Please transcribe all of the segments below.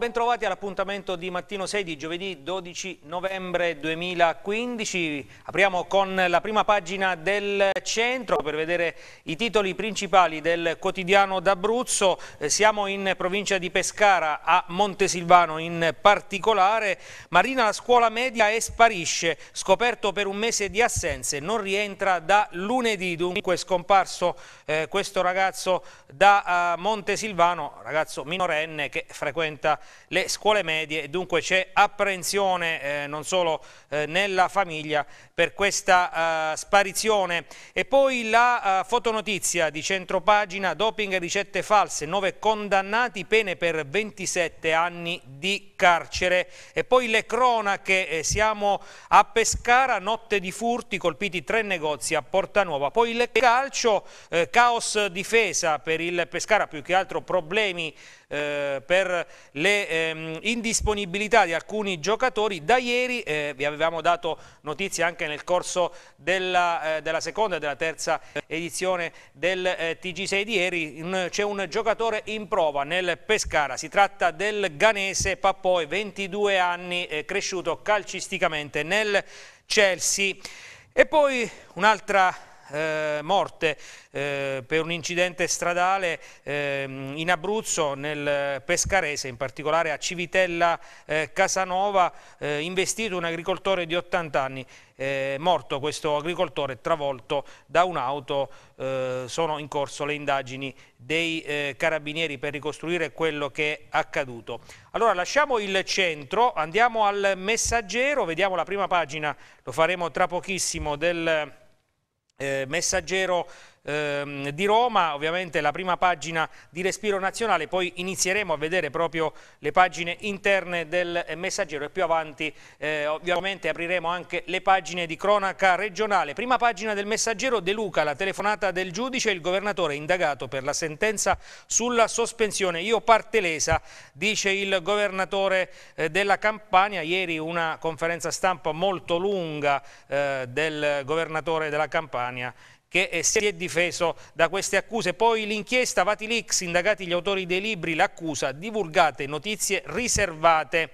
bentrovati all'appuntamento di Mattino 6 di giovedì 12 novembre 2015. Apriamo con la prima pagina del centro per vedere i titoli principali del quotidiano d'Abruzzo. Eh, siamo in provincia di Pescara, a Montesilvano in particolare. Marina la scuola media e sparisce, scoperto per un mese di assenze, non rientra da lunedì. Dunque è scomparso eh, questo ragazzo da eh, Montesilvano, ragazzo minorenne che frequenta le scuole medie dunque c'è apprensione eh, non solo eh, nella famiglia per questa eh, sparizione. E poi la eh, fotonotizia di centropagina, doping e ricette false, 9 condannati, pene per 27 anni di carcere. E poi le cronache, eh, siamo a Pescara, notte di furti, colpiti tre negozi a Porta Nuova. Poi il calcio, eh, caos difesa per il Pescara, più che altro problemi eh, per le ehm, indisponibilità di alcuni giocatori. Da ieri eh, vi avevamo dato notizie anche nel corso della, eh, della seconda e della terza edizione del eh, TG6 di ieri. C'è un giocatore in prova nel Pescara, si tratta del ganese Pappoi, 22 anni, cresciuto calcisticamente nel Chelsea. E poi un'altra eh, morte eh, per un incidente stradale eh, in Abruzzo, nel Pescarese, in particolare a Civitella eh, Casanova, eh, investito un agricoltore di 80 anni. morto questo agricoltore travolto da un'auto, eh, sono in corso le indagini dei carabinieri per ricostruire quello che è accaduto. Allora lasciamo il centro, andiamo al messaggero, vediamo la prima pagina, lo faremo tra pochissimo, del eh, messaggero ehm, di Roma, ovviamente la prima pagina di Respiro Nazionale, poi inizieremo a vedere proprio le pagine interne del Messaggero e più avanti eh, ovviamente apriremo anche le pagine di cronaca regionale. Prima pagina del Messaggero De Luca, la telefonata del giudice, il governatore indagato per la sentenza sulla sospensione. Io parte lesa, dice il governatore eh, della Campania, ieri una conferenza stampa molto lunga eh, del governatore della Campania che eh, si è difeso da queste accuse. Poi l'inchiesta Vatilix, indagati gli autori dei libri, l'accusa, divulgate notizie riservate.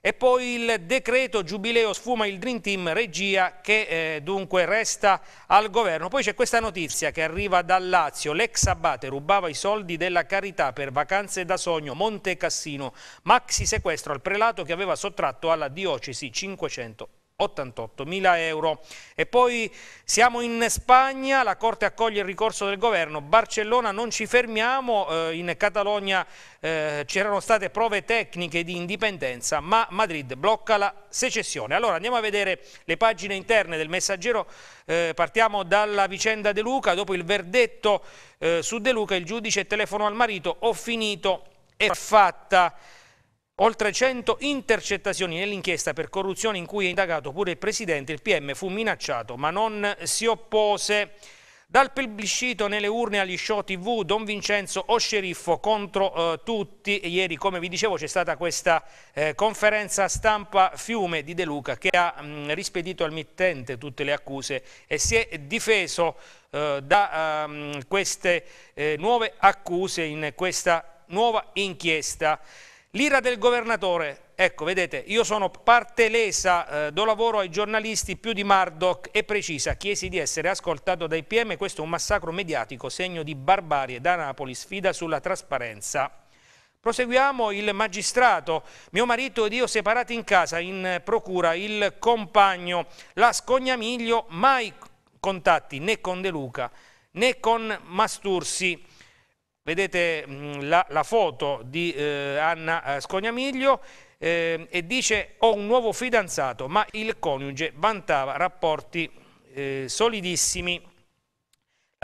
E poi il decreto giubileo sfuma il Dream Team regia che eh, dunque resta al governo. Poi c'è questa notizia che arriva dal Lazio. L'ex abate rubava i soldi della carità per vacanze da sogno Monte Cassino. Maxi sequestro al prelato che aveva sottratto alla diocesi 500 88.000 euro. E poi siamo in Spagna, la Corte accoglie il ricorso del governo, Barcellona non ci fermiamo, eh, in Catalogna eh, c'erano state prove tecniche di indipendenza, ma Madrid blocca la secessione. Allora andiamo a vedere le pagine interne del messaggero, eh, partiamo dalla vicenda De Luca, dopo il verdetto eh, su De Luca il giudice telefonò al marito, ho finito, è fatta. Oltre 100 intercettazioni nell'inchiesta per corruzione in cui è indagato pure il presidente, il PM fu minacciato ma non si oppose. Dal plebiscito nelle urne agli show tv, Don Vincenzo o sceriffo contro eh, tutti. ieri, come vi dicevo, c'è stata questa eh, conferenza stampa Fiume di De Luca che ha mh, mm, rispedito al mittente tutte le accuse e si è difeso eh, da ehm, queste eh, nuove accuse in questa nuova inchiesta. L'ira del governatore, ecco vedete, io sono parte lesa, eh, do lavoro ai giornalisti più di Murdoch e precisa, chiesi di essere ascoltato dai PM, questo è un massacro mediatico, segno di barbarie da Napoli, sfida sulla trasparenza. Proseguiamo il magistrato, mio marito ed io separati in casa, in procura, il compagno, la scognamiglio, mai contatti né con De Luca né con Mastursi. Vedete mm, la, la, foto di eh, Anna eh, Scognamiglio eh, e dice ho un nuovo fidanzato ma il coniuge vantava rapporti eh, solidissimi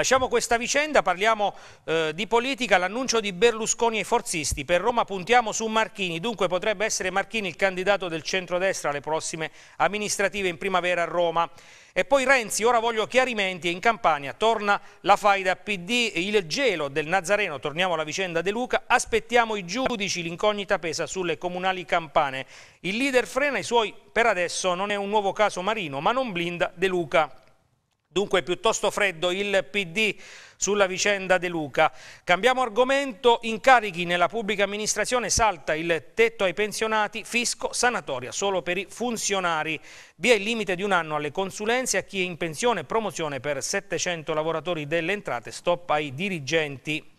Lasciamo questa vicenda, parliamo eh, di politica, l'annuncio di Berlusconi ai forzisti, per Roma puntiamo su Marchini, dunque potrebbe essere Marchini il candidato del centrodestra alle prossime amministrative in primavera a Roma. E poi Renzi, ora voglio chiarimenti e in Campania torna la faida PD, il gelo del Nazareno, torniamo alla vicenda De Luca, aspettiamo i giudici, l'incognita pesa sulle comunali campane. Il leader frena i suoi, per adesso non è un nuovo caso Marino, ma non blinda De Luca. Dunque piuttosto freddo il PD sulla vicenda De Luca. Cambiamo argomento, incarichi nella pubblica amministrazione, salta il tetto ai pensionati, fisco, sanatoria solo per i funzionari. Vi è il limite di un anno alle consulenze a chi è in pensione, promozione per 700 lavoratori delle entrate, stop ai dirigenti.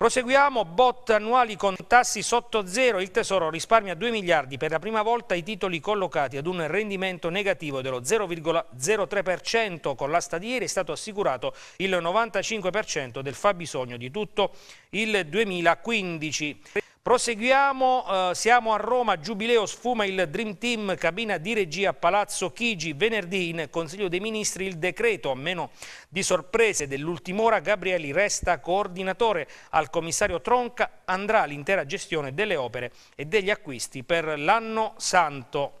Proseguiamo, bot annuali con tassi sotto zero, il Tesoro risparmia 2 miliardi per la prima volta i titoli collocati ad un rendimento negativo dello 0,03%, con l'asta di ieri è stato assicurato il 95% del fabbisogno di tutto il 2015. Proseguiamo, eh, siamo a Roma, Giubileo sfuma il Dream Team, cabina di regia Palazzo Chigi, venerdì in Consiglio dei Ministri il decreto, a meno di sorprese dell'ultim'ora, Gabrieli resta coordinatore al commissario Tronca, andrà l'intera gestione delle opere e degli acquisti per l'anno santo.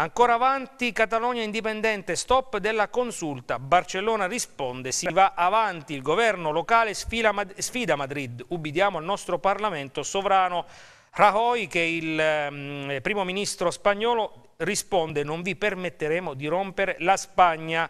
Ancora avanti, Catalogna indipendente, stop della consulta. Barcellona risponde, si va avanti, il governo locale sfida, sfida Madrid. Ubidiamo al nostro Parlamento sovrano. Rajoy, che è il eh, primo ministro spagnolo, risponde non vi permetteremo di rompere la Spagna.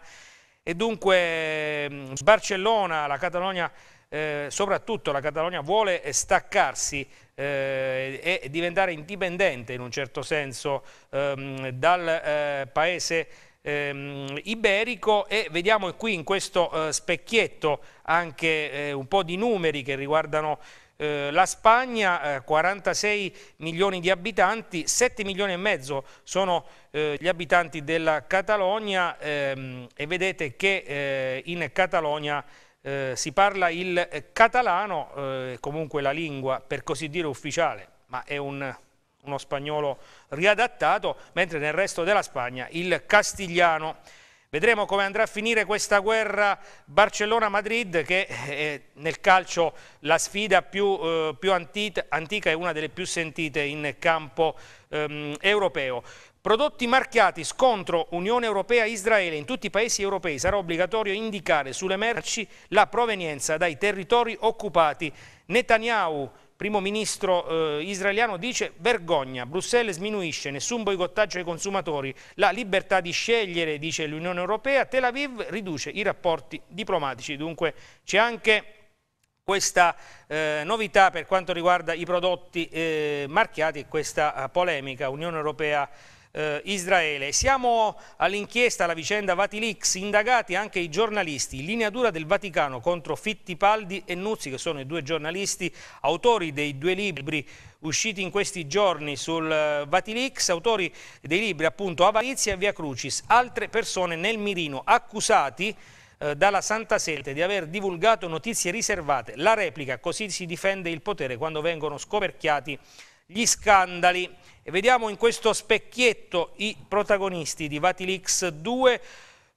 E dunque ehm, Barcellona, la Catalogna eh, soprattutto la Catalogna vuole staccarsi eh, e diventare indipendente in un certo senso ehm, dal eh, paese ehm, iberico e vediamo qui in questo eh, specchietto anche eh, un po' di numeri che riguardano eh, la Spagna, 46 milioni di abitanti, 7 milioni e mezzo sono gli abitanti della Catalogna ehm, e vedete che in Catalogna eh, si parla il eh, catalano, eh, comunque la lingua per così dire ufficiale, ma è un, uno spagnolo riadattato, mentre nel resto della Spagna il castigliano. Vedremo come andrà a finire questa guerra Barcellona-Madrid che è eh, nel calcio la sfida più, eh, più antica e una delle più sentite in campo ehm, europeo. Prodotti marchiati scontro Unione Europea-Israele in tutti i paesi europei sarà obbligatorio indicare sulle merci la provenienza dai territori occupati. Netanyahu, primo ministro eh, israeliano, dice vergogna, Bruxelles sminuisce, nessun boicottaggio ai consumatori, la libertà di scegliere, dice l'Unione Europea, Tel Aviv riduce i rapporti diplomatici. Dunque c'è anche questa eh, novità per quanto riguarda i prodotti eh, marchiati e questa eh, polemica Unione Europea-Israele eh, Israele. Siamo all'inchiesta, alla vicenda Vatilix, indagati anche i giornalisti. Linea dura del Vaticano contro Fittipaldi e Nuzzi, che sono i due giornalisti autori dei due libri usciti in questi giorni sul eh, Vatilix, autori dei libri appunto Avarizia e Via Crucis, altre persone nel mirino accusati eh, dalla Santa Sede di aver divulgato notizie riservate. La replica, così si difende il potere quando vengono scoperchiati gli scandali. E vediamo in questo specchietto i protagonisti di Vatilix 2,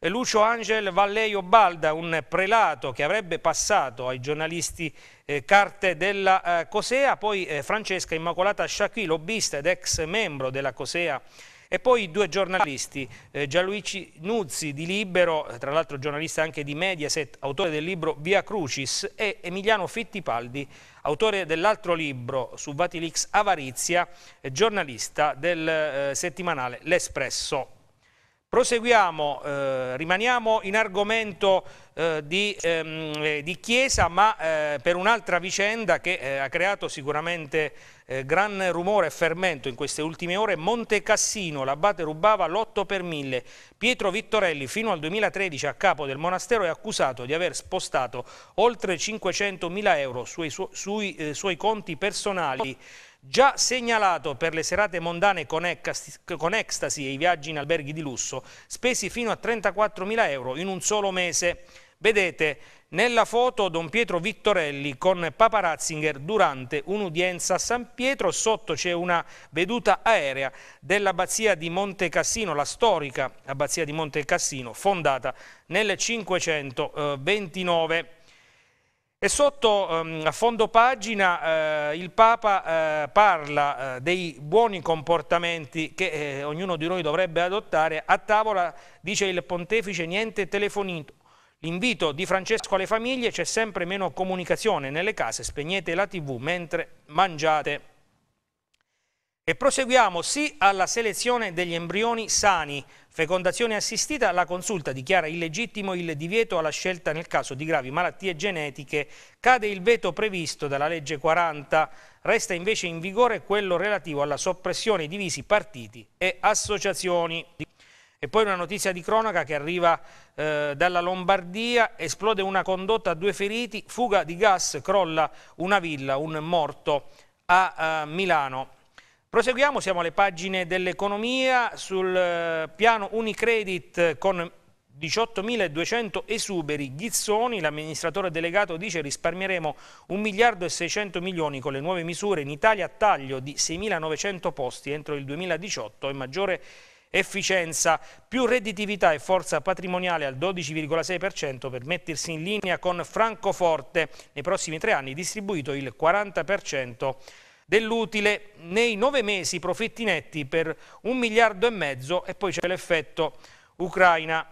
Lucio Angel Valleio Balda, un prelato che avrebbe passato ai giornalisti eh, carte della eh, Cosea, poi eh, Francesca Immacolata Sciacchi, lobbista ed ex membro della Cosea e poi i due giornalisti, eh, Gianluigi Nuzzi di Libero, tra l'altro giornalista anche di Mediaset, autore del libro Via Crucis, e Emiliano Fittipaldi, autore dell'altro libro su Vatilix Avarizia, eh, giornalista del eh, settimanale L'Espresso. Proseguiamo, eh, rimaniamo in argomento eh, di, ehm, eh, di, Chiesa, ma per un'altra vicenda che ha creato sicuramente eh, gran rumore e fermento in queste ultime ore, Montecassino, l'abate rubava l'8 per 1000. Pietro Vittorelli fino al 2013 a capo del monastero è accusato di aver spostato oltre 500.000 euro sui, su, sui eh, suoi conti personali. Già segnalato per le serate mondane con, ecstasy e i viaggi in alberghi di lusso, spesi fino a 34.000 euro in un solo mese. Vedete nella foto Don Pietro Vittorelli con Papa Ratzinger durante un'udienza a San Pietro, sotto c'è una veduta aerea dell'abbazia di Monte Cassino, la storica abbazia di Monte Cassino, fondata nel 529. Eh, e sotto ehm, a fondo pagina eh, il Papa eh, parla dei buoni comportamenti che ognuno di noi dovrebbe adottare. A tavola, dice il pontefice, niente telefonino L'invito di Francesco alle famiglie c'è sempre meno comunicazione nelle case, spegnete la tv mentre mangiate. E proseguiamo sì alla selezione degli embrioni sani. Fecondazione assistita, la consulta dichiara illegittimo il divieto alla scelta nel caso di gravi malattie genetiche. Cade il veto previsto dalla legge 40. Resta invece in vigore quello relativo alla soppressione di visi partiti e associazioni. E poi una notizia di cronaca che arriva eh, dalla Lombardia, esplode una condotta a due feriti, fuga di gas, crolla una villa, un morto a, a eh, Milano. Proseguiamo, siamo alle pagine dell'economia, sul eh, piano Unicredit con 18.200 esuberi, Ghizzoni, l'amministratore delegato dice risparmieremo 1 miliardo e 600 milioni con le nuove misure, in Italia a taglio di 6.900 posti entro il 2018 e maggiore efficienza, più redditività e forza patrimoniale al 12,6% per mettersi in linea con Francoforte, nei prossimi tre anni distribuito il 40% dell'utile nei nove mesi profitti netti per un miliardo e mezzo e poi c'è l'effetto Ucraina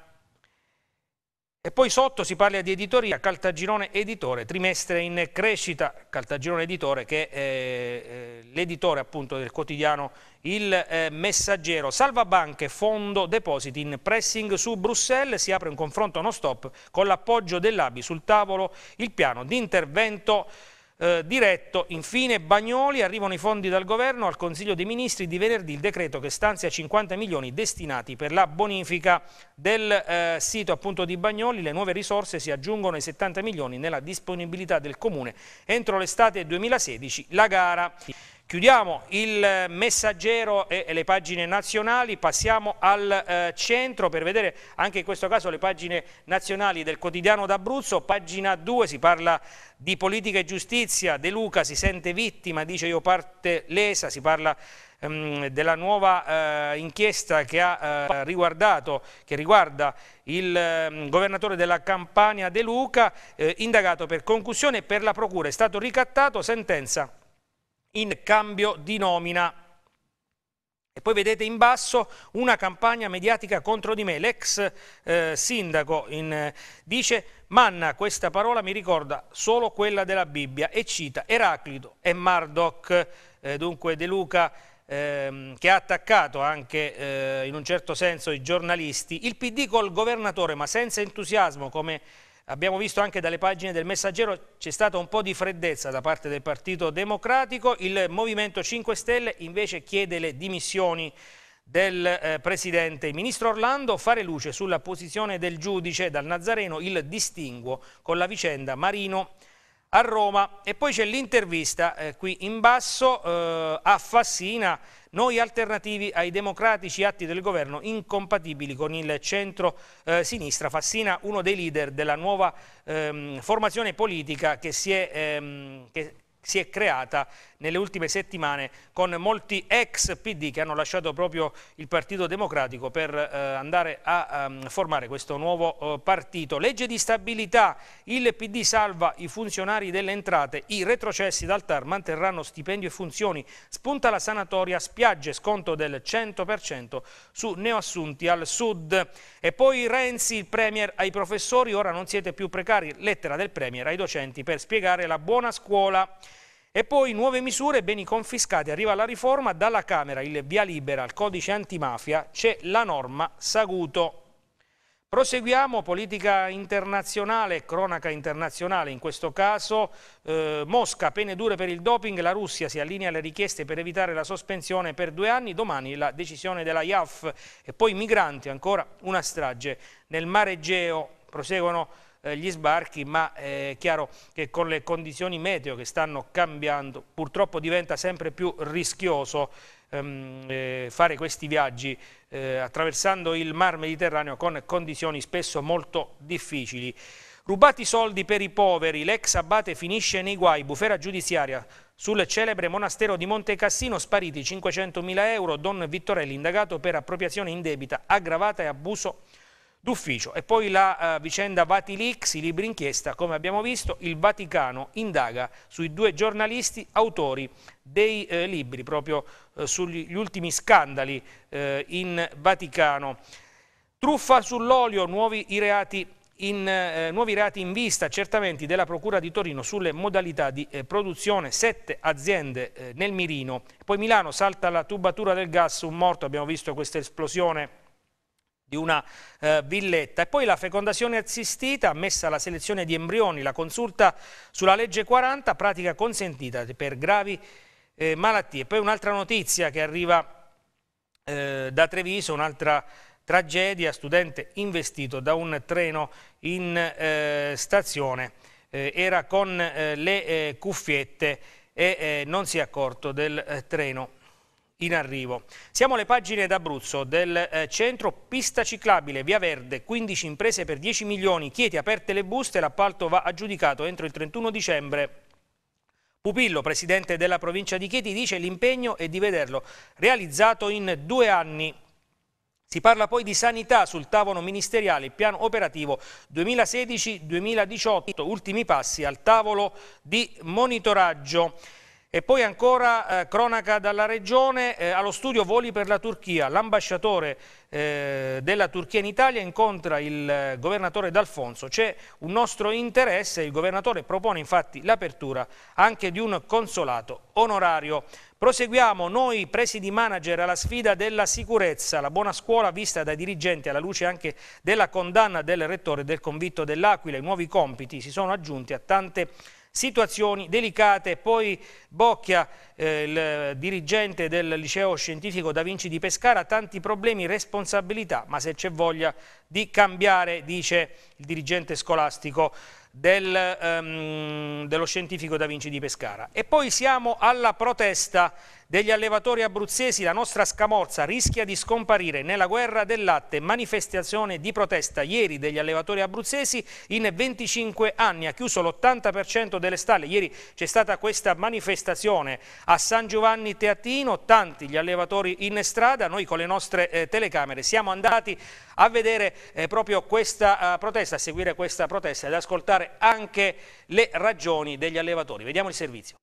e poi sotto si parla di editoria, Caltagirone Editore, trimestre in crescita, Caltagirone Editore che è eh, eh, l'editore appunto del quotidiano Il eh, Messaggero. Salva banche, fondo depositi in pressing su Bruxelles, si apre un confronto non stop con l'appoggio dell'ABI sul tavolo il piano di intervento eh, diretto. Infine Bagnoli, arrivano i fondi dal governo al Consiglio dei Ministri di venerdì il decreto che stanzia 50 milioni destinati per la bonifica del eh, sito appunto di Bagnoli. Le nuove risorse si aggiungono ai 70 milioni nella disponibilità del Comune entro l'estate 2016 la gara. Chiudiamo il messaggero e le pagine nazionali, passiamo al eh, centro per vedere anche in questo caso le pagine nazionali del quotidiano d'Abruzzo, pagina 2 si parla di politica e giustizia, De Luca si sente vittima, dice io parte lesa, si parla ehm, della nuova eh, inchiesta che, ha, eh, riguardato, che riguarda il ehm, governatore della Campania De Luca, eh, indagato per concussione per la procura, è stato ricattato, sentenza in cambio di nomina. E poi vedete in basso una campagna mediatica contro di me. L'ex eh, sindaco in, eh, dice Manna, questa parola mi ricorda solo quella della Bibbia e cita Eraclito e Mardoc, eh, dunque De Luca ehm, che ha attaccato anche eh, in un certo senso i giornalisti. Il PD col governatore ma senza entusiasmo come Abbiamo visto anche dalle pagine del messaggero c'è stata un po' di freddezza da parte del Partito Democratico, il Movimento 5 Stelle invece chiede le dimissioni del eh, Presidente. Il Ministro Orlando fare luce sulla posizione del giudice dal Nazareno, il distinguo con la vicenda Marino a Roma. E poi c'è l'intervista eh, qui in basso eh, a Fassina noi alternativi ai democratici atti del governo incompatibili con il centro-sinistra, eh, Fassina uno dei leader della nuova ehm, formazione politica che si è... Ehm, che si è creata nelle ultime settimane con molti ex PD che hanno lasciato proprio il Partito Democratico per eh, andare a um, formare questo nuovo eh, partito. Legge di stabilità, il PD salva i funzionari delle entrate, i retrocessi dal TAR manterranno stipendio e funzioni, spunta la sanatoria, spiagge, sconto del 100% su neoassunti al sud. E poi Renzi, il Premier ai professori, ora non siete più precari, lettera del Premier ai docenti per spiegare la buona scuola. E poi nuove misure, beni confiscati, arriva la riforma, dalla Camera il via libera al codice antimafia, c'è la norma Saguto. Proseguiamo, politica internazionale, cronaca internazionale in questo caso, eh, Mosca, pene dure per il doping, la Russia si allinea alle richieste per evitare la sospensione per due anni, domani la decisione della IAF e poi migranti, ancora una strage nel mare Egeo, proseguono eh, gli sbarchi, ma è eh, chiaro che con le condizioni meteo che stanno cambiando purtroppo diventa sempre più rischioso ehm, eh, fare questi viaggi eh, attraversando il mar Mediterraneo con condizioni spesso molto difficili. Rubati soldi per i poveri, l'ex abate finisce nei guai, bufera giudiziaria. Sul celebre monastero di Monte Cassino, spariti 500.000 euro, Don Vittorelli indagato per appropriazione indebita, aggravata e abuso d'ufficio. E poi la uh, vicenda Vatilix, i libri inchiesta, come abbiamo visto, il Vaticano indaga sui due giornalisti autori dei eh, libri, proprio eh, sugli ultimi scandali eh, in Vaticano. Truffa sull'olio, nuovi reati in, eh, nuovi reati in vista, accertamenti della Procura di Torino sulle modalità di eh, produzione, sette aziende eh, nel mirino. Poi Milano salta la tubatura del gas, un morto, abbiamo visto questa esplosione di una eh, villetta e poi la fecondazione assistita messa alla selezione di embrioni, la consulta sulla legge 40, pratica consentita per gravi eh, malattie. Poi un'altra notizia che arriva eh, da Treviso, un'altra tragedia, studente investito da un treno in eh, stazione, eh, era con eh, le cuffiette e non si è accorto del treno in arrivo. Siamo alle pagine d'Abruzzo del eh, centro pista ciclabile, via verde, 15 imprese per 10 milioni, Chieti aperte le buste, l'appalto va aggiudicato entro il 31 dicembre. Pupillo, presidente della provincia di Chieti, dice l'impegno è di vederlo realizzato in due anni. Si parla poi di sanità sul tavolo ministeriale, piano operativo 2016-2018, ultimi passi al tavolo di monitoraggio. E poi ancora eh, cronaca dalla regione, eh, allo studio voli per la Turchia. L'ambasciatore eh, della Turchia in Italia incontra il eh, governatore D'Alfonso. C'è un nostro interesse, il governatore propone infatti l'apertura anche di un consolato onorario. Proseguiamo noi presidi manager alla sfida della sicurezza, la buona scuola vista dai dirigenti alla luce anche della condanna del rettore del convitto dell'Aquila. I nuovi compiti si sono aggiunti a tante situazioni delicate. Poi Bocchia, eh, il dirigente del liceo scientifico Da Vinci di Pescara, tanti problemi, responsabilità, ma se c'è voglia di cambiare, dice il dirigente scolastico del, ehm, dello scientifico Da Vinci di Pescara. E poi siamo alla protesta degli allevatori abruzzesi la nostra scamorza rischia di scomparire nella guerra del latte. Manifestazione di protesta ieri degli allevatori abruzzesi in 25 anni. Ha chiuso l'80% delle stalle. Ieri c'è stata questa manifestazione a San Giovanni Teatino. Tanti gli allevatori in strada. Noi con le nostre eh, telecamere siamo andati a vedere eh, proprio questa eh, protesta, a seguire questa protesta ed ascoltare anche le ragioni degli allevatori. Vediamo il servizio.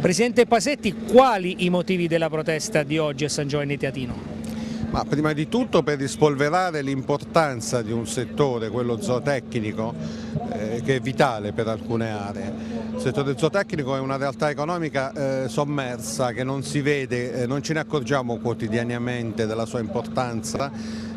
Presidente Pasetti, quali i motivi della protesta di oggi a San Giovanni Teatino? Ma prima di tutto per rispolverare l'importanza di un settore, quello zootecnico, eh, che è vitale per alcune aree. Il settore zootecnico è una realtà economica eh, sommersa che non si vede, eh, non ce ne accorgiamo quotidianamente della sua importanza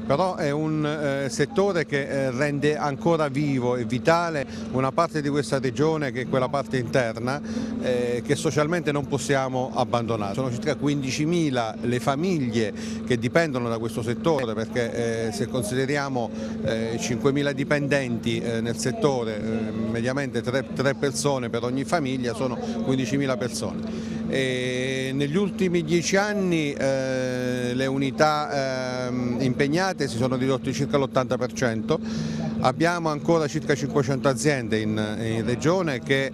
però è un eh, settore che eh, rende ancora vivo e vitale una parte di questa regione che è quella parte interna eh, che socialmente non possiamo abbandonare. Sono circa 15.000 le famiglie che dipendono da questo settore perché eh, se consideriamo 5.000 eh, dipendenti eh, nel settore, mediamente 3, 3 persone per ogni famiglia sono 15.000 persone. E negli ultimi dieci anni eh, le unità eh, impegnate si sono ridotte circa l'80%, abbiamo ancora circa 500 aziende in, in regione che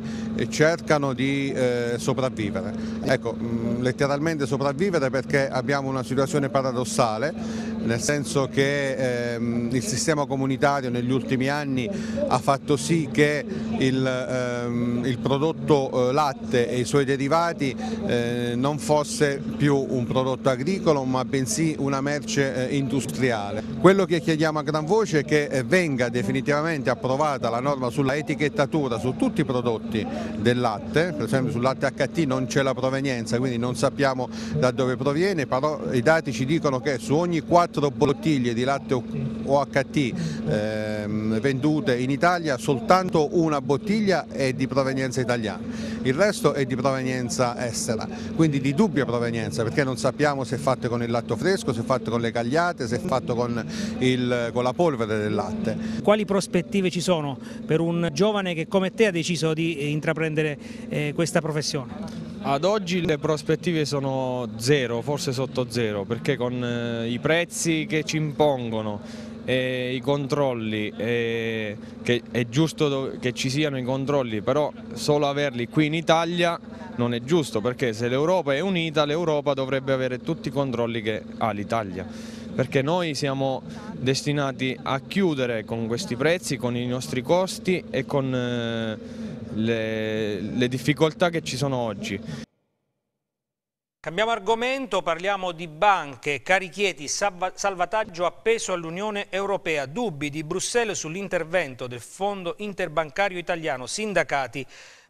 cercano di eh, sopravvivere. Ecco, mh, mm, letteralmente sopravvivere perché abbiamo una situazione paradossale, nel senso che ehm, il sistema comunitario negli ultimi anni ha fatto sì che il, ehm, il prodotto eh, latte e i suoi derivati eh, non fosse più un prodotto agricolo ma bensì una merce eh, industriale. Quello che chiediamo a gran voce è che eh, venga definitivamente approvata la norma sulla etichettatura su tutti i prodotti del latte, per esempio sul latte HT non c'è la provenienza quindi non sappiamo da dove proviene, però i dati ci dicono che su ogni quattro bottiglie di latte OHT ehm, vendute in Italia soltanto una bottiglia è di provenienza italiana il resto è di provenienza estera, quindi di dubbia provenienza perché non sappiamo se è fatto con il latte fresco, se è fatto con le cagliate, se è fatto con, il, con la polvere del latte. Quali prospettive ci sono per un giovane che come te ha deciso di intraprendere eh, questa professione? Ad oggi le prospettive sono zero, forse sotto zero, perché con eh, i prezzi che ci impongono, eh, i controlli, eh, che è giusto che ci siano i controlli, però solo averli qui in Italia non è giusto perché se l'Europa è unita l'Europa dovrebbe avere tutti i controlli che ha l'Italia perché noi siamo destinati a chiudere con questi prezzi, con i nostri costi e con eh, le, le difficoltà che ci sono oggi. Cambiamo argomento, parliamo di banche, carichieti, salvataggio appeso all'Unione Europea, dubbi di Bruxelles sull'intervento del Fondo Interbancario Italiano, sindacati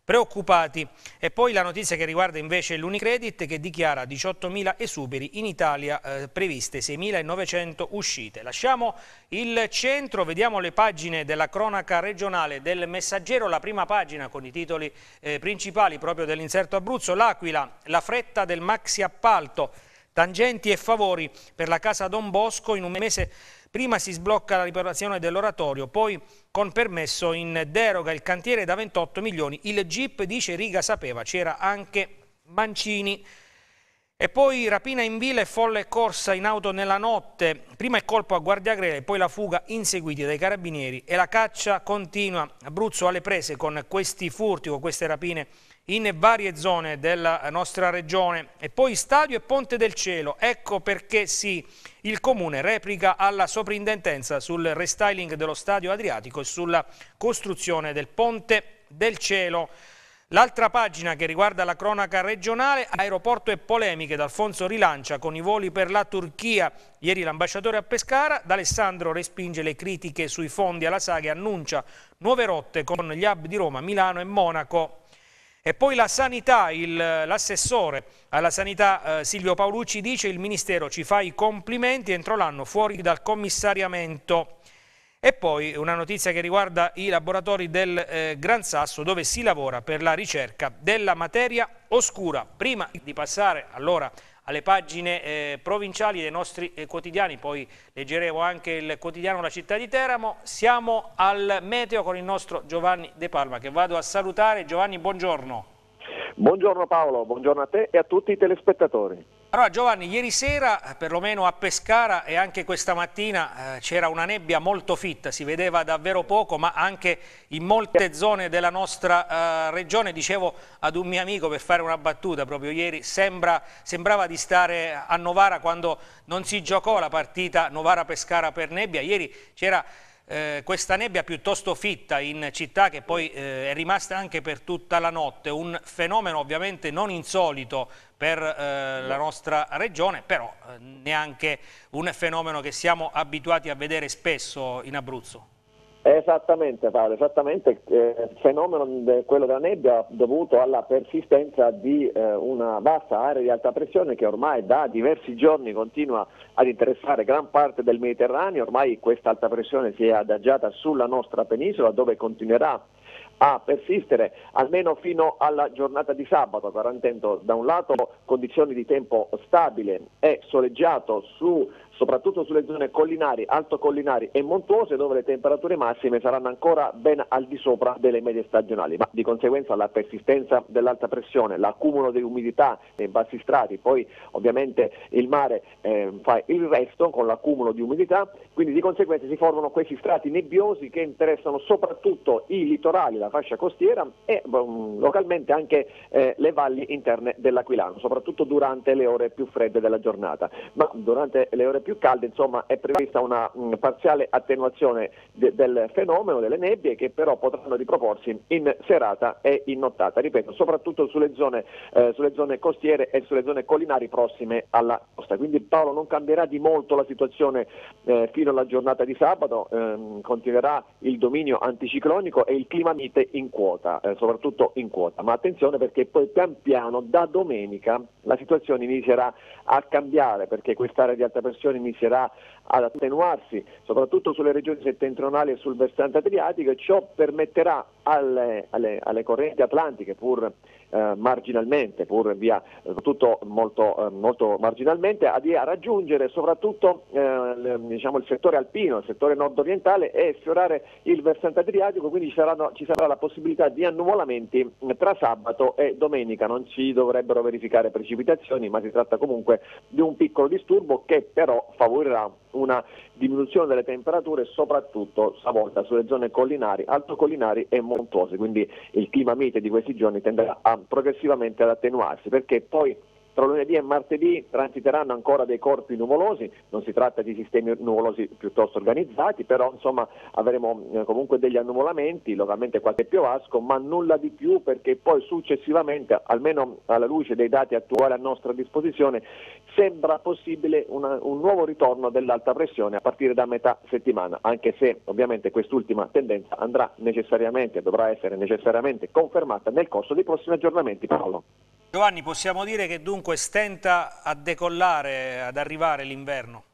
preoccupati. E poi la notizia che riguarda invece l'Unicredit che dichiara 18.000 esuberi, in Italia eh, previste 6.900 uscite. Lasciamo il centro, vediamo le pagine della cronaca regionale del Messaggero, la prima pagina con i titoli eh, principali proprio dell'inserto Abruzzo, l'Aquila, la fretta del maxi appalto, tangenti e favori per la casa Don Bosco in un mese prima si sblocca la riparazione dell'oratorio, poi con permesso in deroga il cantiere da 28 milioni. Il GIP dice Riga sapeva, c'era anche Mancini. E poi rapina in villa e folle corsa in auto nella notte. Prima il colpo a Guardia Guardiagrele, poi la fuga inseguiti dai carabinieri e la caccia continua. Abruzzo alle prese con questi furti, con queste rapine in varie zone della nostra regione. E poi Stadio e Ponte del Cielo, ecco perché sì, il Comune replica alla soprintendenza sul restyling dello Stadio Adriatico e sulla costruzione del Ponte del Cielo. L'altra pagina che riguarda la cronaca regionale, aeroporto e polemiche d'Alfonso Rilancia con i voli per la Turchia. Ieri l'ambasciatore a Pescara, D'Alessandro respinge le critiche sui fondi alla saga e annuncia nuove rotte con gli hub di Roma, Milano e Monaco. E poi la sanità, l'assessore alla sanità eh, Silvio Paolucci dice il Ministero ci fa i complimenti entro l'anno fuori dal commissariamento. E poi una notizia che riguarda i laboratori del eh, Gran Sasso dove si lavora per la ricerca della materia oscura. Prima di passare allora alle pagine eh, provinciali dei nostri eh, quotidiani, poi leggeremo anche il quotidiano La città di Teramo. Siamo al meteo con il nostro Giovanni De Palma che vado a salutare. Giovanni, buongiorno. Buongiorno Paolo, buongiorno a te e a tutti i telespettatori. Allora Giovanni, ieri sera, eh, perlomeno a Pescara e anche questa mattina, eh, c'era una nebbia molto fitta, si vedeva davvero poco, ma anche in molte zone della nostra eh, regione, dicevo ad un mio amico per fare una battuta proprio ieri, sembra, sembrava di stare a Novara quando non si giocò la partita Novara-Pescara per nebbia, ieri c'era eh, questa nebbia piuttosto fitta in città che poi eh, è rimasta anche per tutta la notte, un fenomeno ovviamente non insolito per eh, la nostra regione, però eh, neanche un fenomeno che siamo abituati a vedere spesso in Abruzzo. Esattamente Paolo, esattamente eh, il fenomeno de, quello della nebbia dovuto alla persistenza di eh, una bassa area di alta pressione che ormai da diversi giorni continua ad interessare gran parte del Mediterraneo, ormai questa alta pressione si è adagiata sulla nostra penisola dove continuerà a persistere almeno fino alla giornata di sabato, garantendo da un lato condizioni di tempo stabile e soleggiato su soprattutto sulle zone collinari, altocollinari e montuose dove le temperature massime saranno ancora ben al di sopra delle medie stagionali, ma di conseguenza la persistenza dell'alta pressione, l'accumulo di umidità nei bassi strati, poi ovviamente il mare eh, fa il resto con l'accumulo di umidità, quindi di conseguenza si formano questi strati nebbiosi che interessano soprattutto i litorali, la fascia costiera e um, localmente anche eh, le valli interne dell'Aquilano, soprattutto durante le ore più fredde della giornata. Ma durante le ore più più calde, insomma è prevista una mh, parziale attenuazione de- del fenomeno delle nebbie che però potranno riproporsi in serata e in nottata, ripeto, soprattutto sulle zone, eh, sulle zone costiere e sulle zone collinari prossime alla costa. Quindi Paolo non cambierà di molto la situazione eh, fino alla giornata di sabato, ehm, continuerà il dominio anticiclonico e il clima mite in quota, eh, soprattutto in quota, ma attenzione perché poi pian piano da domenica la situazione inizierà a cambiare perché quest'area di alta pressione inizierà ad attenuarsi, soprattutto sulle regioni settentrionali e sul versante adriatico e ciò permetterà alle, alle, alle correnti atlantiche, pur eh, marginalmente, pur via soprattutto eh, molto, eh, molto marginalmente, a, a raggiungere soprattutto eh, le, diciamo, il settore alpino, il settore nord-orientale e sfiorare il versante adriatico, quindi ci, saranno, ci sarà la possibilità di annuvolamenti tra sabato e domenica, non si dovrebbero verificare precipitazioni, ma si tratta comunque di un piccolo disturbo che però favorirà una diminuzione delle temperature soprattutto stavolta sulle zone collinari, altocollinari e montuose, quindi il clima mite di questi giorni tenderà a, progressivamente ad attenuarsi perché poi tra lunedì e martedì transiteranno ancora dei corpi nuvolosi, non si tratta di sistemi nuvolosi piuttosto organizzati, però insomma, avremo eh, comunque degli annuvolamenti, localmente qualche piovasco, ma nulla di più perché poi successivamente, almeno alla luce dei dati attuali a nostra disposizione, sembra possibile una, un nuovo ritorno dell'alta pressione a partire da metà settimana, anche se ovviamente quest'ultima tendenza andrà necessariamente, dovrà essere necessariamente confermata nel corso dei prossimi aggiornamenti. Paolo. Giovanni, possiamo dire che dunque stenta a decollare, ad arrivare l'inverno?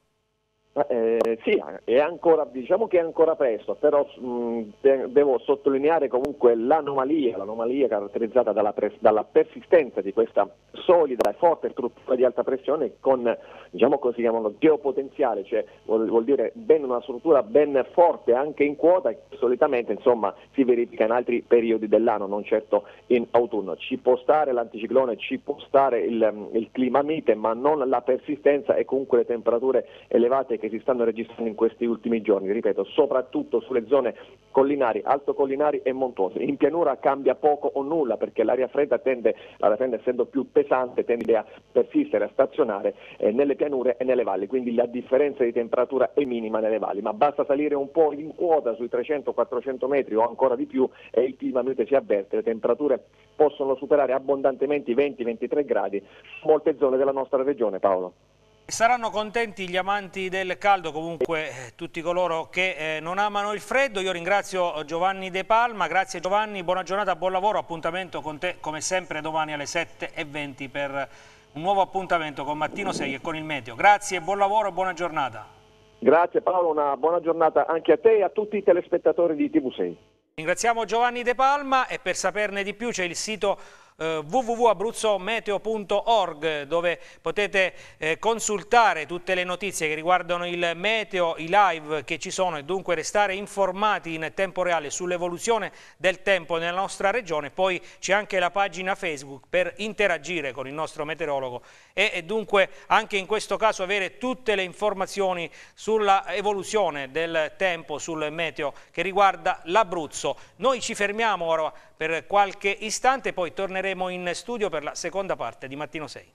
Eh, sì, è ancora, diciamo che è ancora presto, però mh, mm, devo sottolineare comunque l'anomalia, l'anomalia caratterizzata dalla, pres- dalla, persistenza di questa solida e forte struttura di alta pressione con, diciamo così, chiamano geopotenziale, cioè vuol, vuol dire ben una struttura ben forte anche in quota che solitamente insomma, si verifica in altri periodi dell'anno, non certo in autunno. Ci può stare l'anticiclone, ci può stare il, il clima mite, ma non la persistenza e comunque le temperature elevate che che si stanno registrando in questi ultimi giorni, ripeto, soprattutto sulle zone collinari, altocollinari e montuose. In pianura cambia poco o nulla perché l'aria fredda tende, l'aria fredda essendo più pesante, tende a persistere, a stazionare eh, nelle pianure e nelle valli, quindi la differenza di temperatura è minima nelle valli, ma basta salire un po' in quota sui 300-400 metri o ancora di più e il clima mute si avverte, le temperature possono superare abbondantemente i 20-23 gradi in molte zone della nostra regione, Paolo. Saranno contenti gli amanti del caldo, comunque eh, tutti coloro che eh, non amano il freddo. Io ringrazio Giovanni De Palma, grazie Giovanni, buona giornata, buon lavoro, appuntamento con te come sempre domani alle 7.20 per un nuovo appuntamento con Mattino 6 e con il Meteo. Grazie, buon lavoro, buona giornata. Grazie Paolo, una buona giornata anche a te e a tutti i telespettatori di TV6. Ringraziamo Giovanni De Palma e per saperne di più c'è il sito eh, www.abruzzometeo.org dove potete eh, consultare tutte le notizie che riguardano il meteo, i live che ci sono e dunque restare informati in tempo reale sull'evoluzione del tempo nella nostra regione. Poi c'è anche la pagina Facebook per interagire con il nostro meteorologo e, e dunque anche in questo caso avere tutte le informazioni sulla evoluzione del tempo, sul meteo che riguarda l'Abruzzo. Noi ci fermiamo ora per qualche istante, poi torneremo in studio per la seconda parte di Mattino 6.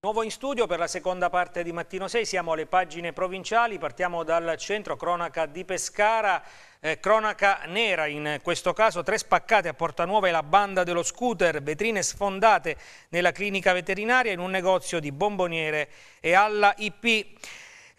Nuovo in studio per la seconda parte di Mattino 6, siamo alle pagine provinciali, partiamo dal centro, cronaca di Pescara, eh, cronaca nera in questo caso, tre spaccate a Porta Nuova e la banda dello scooter, vetrine sfondate nella clinica veterinaria in un negozio di bomboniere e alla IP.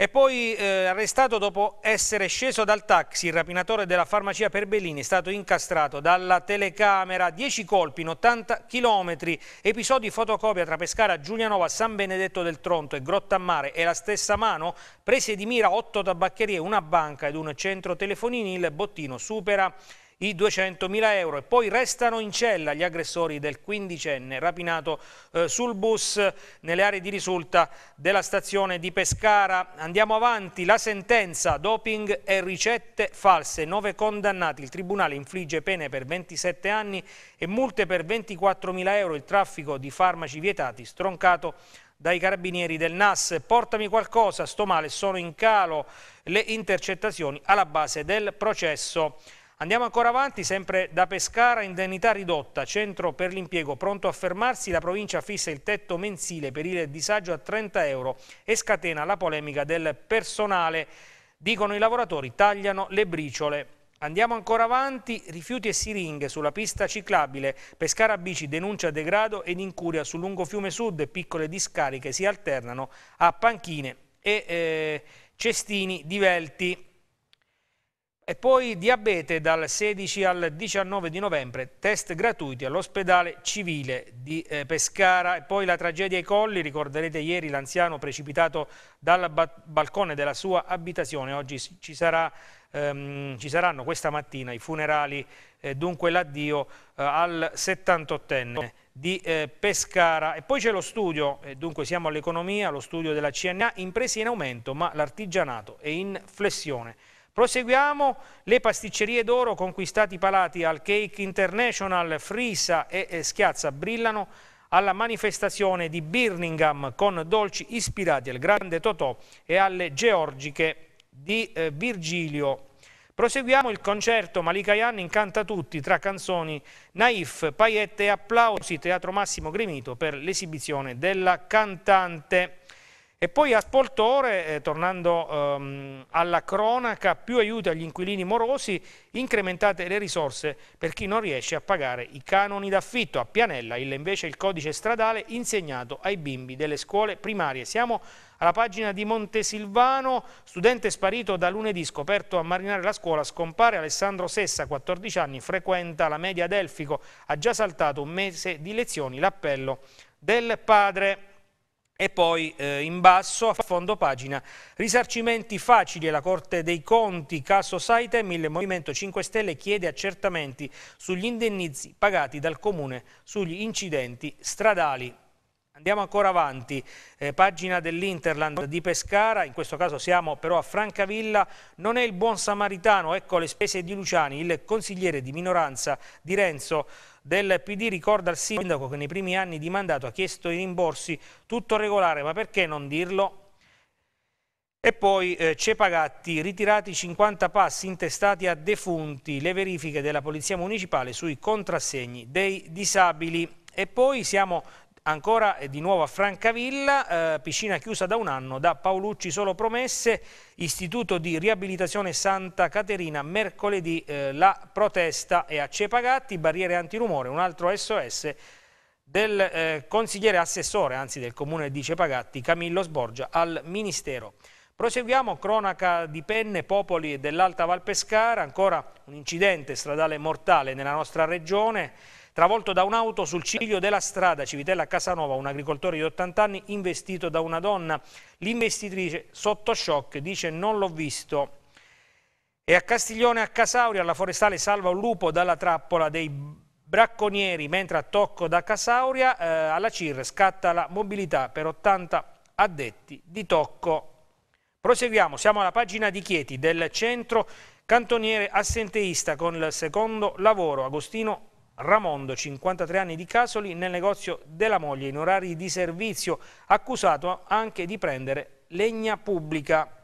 E poi eh, arrestato dopo essere sceso dal taxi, il rapinatore della farmacia Perbellini è stato incastrato dalla telecamera, 10 colpi in 80 km, episodi fotocopia tra Pescara, Giulianova, San Benedetto del Tronto e Grotta a Mare e la stessa mano, prese di mira 8 tabaccherie, una banca ed un centro telefonini, il bottino supera i 200.000 euro e poi restano in cella gli aggressori del quindicenne rapinato eh, sul bus nelle aree di risulta della stazione di Pescara. Andiamo avanti, la sentenza doping e ricette false, nove condannati, il Tribunale infligge pene per 27 anni e multe per 24.000 euro, il traffico di farmaci vietati stroncato dai carabinieri del NAS. Portami qualcosa, sto male, sono in calo le intercettazioni alla base del processo Andiamo ancora avanti, sempre da Pescara, indennità ridotta, centro per l'impiego pronto a fermarsi, la provincia fissa il tetto mensile per il disagio a 30 euro e scatena la polemica del personale. Dicono i lavoratori, tagliano le briciole. Andiamo ancora avanti, rifiuti e siringhe sulla pista ciclabile, Pescara Bici denuncia degrado ed incuria sul lungo fiume sud, piccole discariche si alternano a panchine e eh, cestini divelti. E poi diabete dal 16 al 19 di novembre, test gratuiti all'ospedale civile di eh, Pescara. E poi la tragedia ai colli, ricorderete ieri l'anziano precipitato dal balcone della sua abitazione. Oggi ci, sarà, ehm, ci saranno questa mattina i funerali, eh, dunque l'addio eh, al 78enne di eh, Pescara. E poi c'è lo studio, eh, dunque siamo all'economia, lo studio della CNA, imprese in aumento ma l'artigianato è in flessione. Proseguiamo le pasticcerie d'oro conquistati palati al Cake International Frisa e Schiazza brillano alla manifestazione di Birmingham con dolci ispirati al grande Totò e alle georgiche di eh, Virgilio. Proseguiamo il concerto Malikayan incanta tutti tra canzoni Naif, Paillette e applausi Teatro Massimo Gremito per l'esibizione della cantante. E poi a Spoltore, eh, tornando ehm, alla cronaca, più aiuti agli inquilini morosi, incrementate le risorse per chi non riesce a pagare i canoni d'affitto. A Pianella il, invece il codice stradale insegnato ai bimbi delle scuole primarie. Siamo alla pagina di Montesilvano, studente sparito da lunedì, scoperto a marinare la scuola, scompare Alessandro Sessa, 14 anni, frequenta la media Delfico, ha già saltato un mese di lezioni, l'appello del padre. E poi eh, in basso, a fondo pagina, risarcimenti facili alla Corte dei Conti, caso Saitem, il Movimento 5 Stelle chiede accertamenti sugli indennizi pagati dal Comune sugli incidenti stradali. Andiamo ancora avanti, eh, pagina dell'Interland di Pescara, in questo caso siamo però a Francavilla, non è il buon samaritano, ecco le spese di Luciani, il consigliere di minoranza di Renzo del PD ricorda il sindaco che nei primi anni di mandato ha chiesto i rimborsi tutto regolare, ma perché non dirlo? E poi eh, Cepagatti, ritirati 50 passi intestati a defunti, le verifiche della Polizia Municipale sui contrassegni dei disabili. E poi siamo Ancora di nuovo a Francavilla, eh, piscina chiusa da un anno, da Paolucci solo promesse, istituto di riabilitazione Santa Caterina, mercoledì eh, la protesta e a Cepagatti, barriere antirumore, un altro SOS del eh, consigliere assessore, anzi del comune di Cepagatti, Camillo Sborgia, al Ministero. Proseguiamo, cronaca di penne, popoli dell'Alta Val Pescara, ancora un incidente stradale mortale nella nostra regione, Travolto da un'auto sul ciglio della strada Civitella Casanova, un agricoltore di 80 anni investito da una donna. L'investitrice, sotto shock, dice non l'ho visto. E a Castiglione a Casauri, alla forestale, salva un lupo dalla trappola dei bracconieri, mentre a Tocco da Casauria, eh, alla CIR, scatta la mobilità per 80 addetti di Tocco. Proseguiamo, siamo alla pagina di Chieti del centro cantoniere assenteista con il secondo lavoro Agostino Ramondo, 53 anni di Casoli, nel negozio della moglie in orari di servizio, accusato anche di prendere legna pubblica.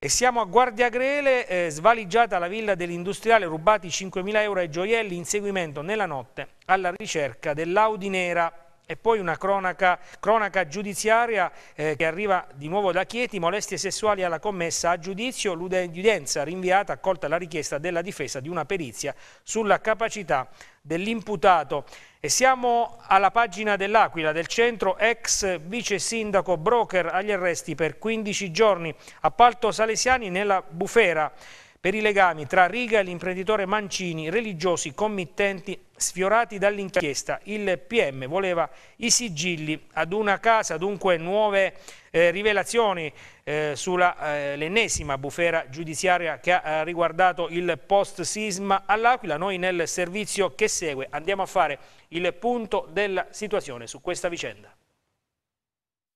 E siamo a Guardia Grele, eh, svaligiata la villa dell'industriale, rubati 5.000 euro ai gioielli, inseguimento nella notte alla ricerca dell'Audi Nera. E poi una cronaca, cronaca giudiziaria eh, che arriva di nuovo da Chieti, molestie sessuali alla commessa a giudizio, l'udienza rinviata, accolta la richiesta della difesa di una perizia sulla capacità dell'imputato. E siamo alla pagina dell'Aquila, del centro ex vice sindaco broker agli arresti per 15 giorni, appalto Salesiani nella bufera per i legami tra Riga e l'imprenditore Mancini, religiosi committenti sfiorati dall'inchiesta. Il PM voleva i sigilli ad una casa, dunque nuove eh, rivelazioni eh, sull'ennesima eh, bufera giudiziaria che ha eh, riguardato il post-sisma all'Aquila. Noi nel servizio che segue andiamo a fare il punto della situazione su questa vicenda.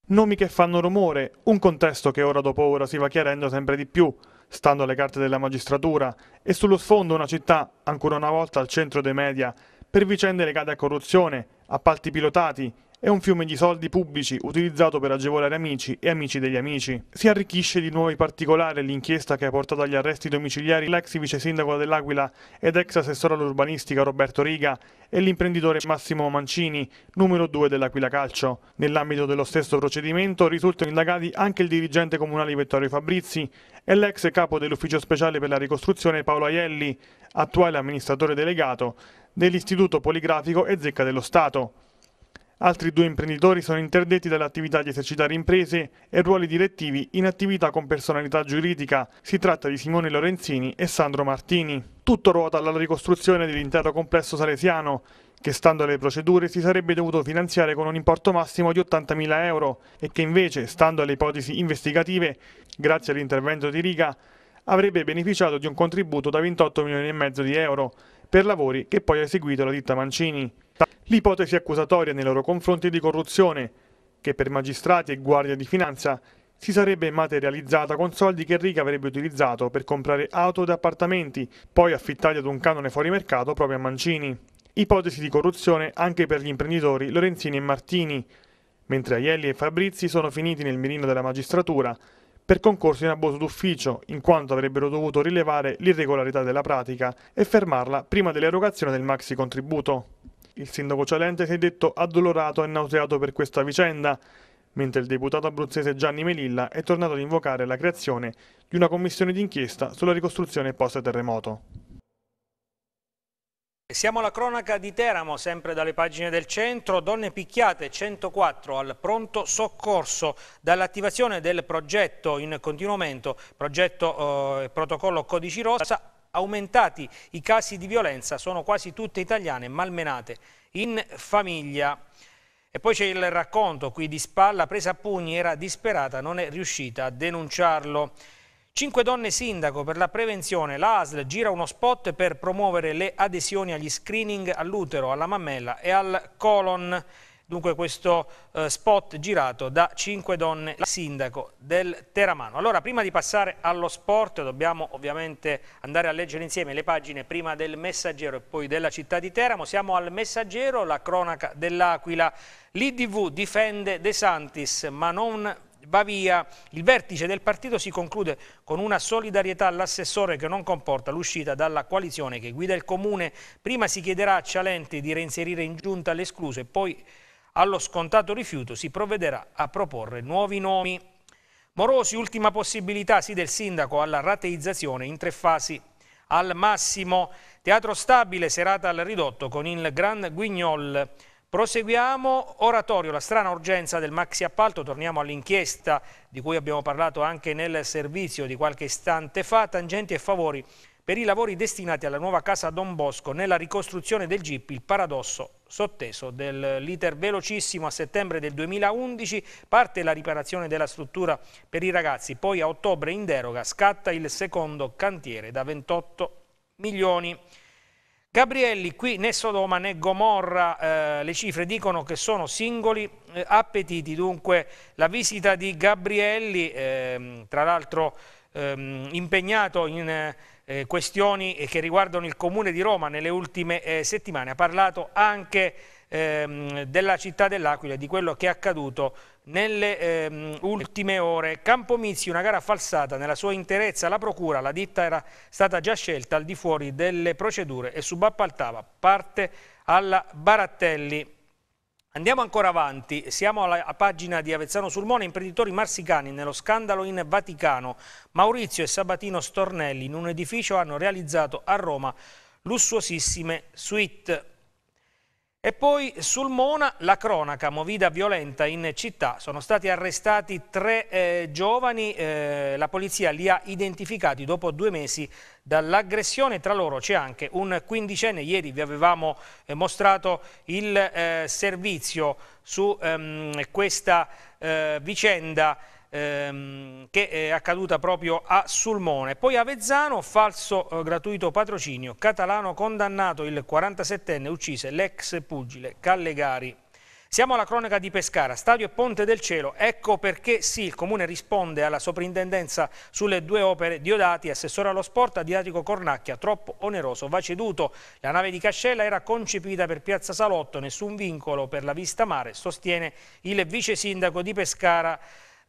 Nomi che fanno rumore, un contesto che ora dopo ora si va chiarendo sempre di più, stando alle carte della magistratura, e sullo sfondo una città, ancora una volta al centro dei media, per vicende legate a corruzione, appalti pilotati e un fiume di soldi pubblici utilizzato per agevolare amici e amici degli amici. Si arricchisce di nuovi particolari l'inchiesta che ha portato agli arresti domiciliari l'ex vice sindaco dell'Aquila ed ex assessore all'urbanistica Roberto Riga e l'imprenditore Massimo Mancini, numero 2 dell'Aquila Calcio. Nell'ambito dello stesso procedimento risultano indagati anche il dirigente comunale Vittorio Fabrizi e l'ex capo dell'ufficio speciale per la ricostruzione Paolo Aielli, attuale amministratore delegato dell'Istituto Poligrafico e Zecca dello Stato. Altri due imprenditori sono interdetti dall'attività di esercitare imprese e ruoli direttivi in attività con personalità giuridica. Si tratta di Simone Lorenzini e Sandro Martini. Tutto ruota alla ricostruzione dell'intero complesso salesiano, che stando alle procedure si sarebbe dovuto finanziare con un importo massimo di 80.000 euro e che invece, stando alle ipotesi investigative, grazie all'intervento di Riga, avrebbe beneficiato di un contributo da 28 milioni e mezzo di euro per lavori che poi ha eseguito la ditta Mancini. L'ipotesi accusatoria nei loro confronti di corruzione, che per magistrati e guardia di finanza si sarebbe materializzata con soldi che Enrica avrebbe utilizzato per comprare auto ed appartamenti, poi affittati ad un canone fuori mercato proprio a Mancini. Ipotesi di corruzione anche per gli imprenditori Lorenzini e Martini, mentre Aielli e Fabrizi sono finiti nel mirino della magistratura per concorso in abuso d'ufficio, in quanto avrebbero dovuto rilevare l'irregolarità della pratica e fermarla prima dell'erogazione del maxi contributo. Il sindaco Cialente si è detto addolorato e nauseato per questa vicenda, mentre il deputato abruzzese Gianni Melilla è tornato ad invocare la creazione di una commissione d'inchiesta sulla ricostruzione post-terremoto. Siamo alla cronaca di Teramo, sempre dalle pagine del centro, donne picchiate 104 al pronto soccorso dall'attivazione del progetto in continuo aumento, progetto eh, protocollo codici rosa, aumentati i casi di violenza, sono quasi tutte italiane malmenate in famiglia. E poi c'è il racconto qui di spalla, presa a pugni, era disperata, non è riuscita a denunciarlo. Cinque donne sindaco per la prevenzione, l'ASL gira uno spot per promuovere le adesioni agli screening all'utero, alla mammella e al colon. Dunque questo eh, spot girato da cinque donne, la sindaco del Teramano. Allora prima di passare allo sport dobbiamo ovviamente andare a leggere insieme le pagine prima del Messaggero e poi della città di Teramo. Siamo al Messaggero, la cronaca dell'Aquila. L'IDV difende De Santis ma non va via. Il vertice del partito si conclude con una solidarietà all'assessore che non comporta l'uscita dalla coalizione che guida il comune. Prima si chiederà a Cialenti di reinserire in giunta l'escluso e poi allo scontato rifiuto si provvederà a proporre nuovi nomi. Morosi, ultima possibilità sì del sindaco alla rateizzazione in tre fasi al massimo. Teatro stabile, serata al ridotto con il Gran Guignol. Proseguiamo, oratorio, la strana urgenza del maxi appalto, torniamo all'inchiesta di cui abbiamo parlato anche nel servizio di qualche istante fa, tangenti e favori per i lavori destinati alla nuova casa Don Bosco nella ricostruzione del GIP, il paradosso sotteso dell'iter velocissimo a settembre del 2011, parte la riparazione della struttura per i ragazzi, poi a ottobre in deroga scatta il secondo cantiere da 28 milioni Gabrielli, qui né Sodoma né Gomorra, eh, le cifre dicono che sono singoli eh, appetiti, dunque la visita di Gabrielli, eh, tra l'altro ehm, impegnato in eh, questioni eh, che riguardano il Comune di Roma nelle ultime eh, settimane, ha parlato anche ehm, della città dell'Aquila e di quello che è accaduto nelle ehm, ultime ore. Campomizi, una gara falsata nella sua interezza la procura, la ditta era stata già scelta al di fuori delle procedure e subappaltava parte alla Barattelli. Andiamo ancora avanti, siamo alla pagina di Avezzano Sulmone, imprenditori marsicani nello scandalo in Vaticano. Maurizio e Sabatino Stornelli in un edificio hanno realizzato a Roma lussuosissime suite e poi sul Mona la cronaca, movida violenta in città. Sono stati arrestati tre eh, giovani, eh, la polizia li ha identificati dopo due mesi dall'aggressione. Tra loro c'è anche un quindicenne, ieri vi avevamo eh, mostrato il eh, servizio su ehm, questa eh, vicenda ehm, che è accaduta proprio a Sulmone. Poi Avezzano, falso eh, gratuito patrocinio, catalano condannato il 47enne, uccise l'ex pugile Callegari. Siamo alla cronaca di Pescara, stadio e Ponte del Cielo, ecco perché sì, il Comune risponde alla soprintendenza sulle due opere Diodati, assessore allo sport, Adiatico Cornacchia, troppo oneroso, va ceduto. La nave di Cascella era concepita per Piazza Salotto, nessun vincolo per la vista mare, sostiene il vice sindaco di Pescara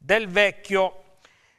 del vecchio.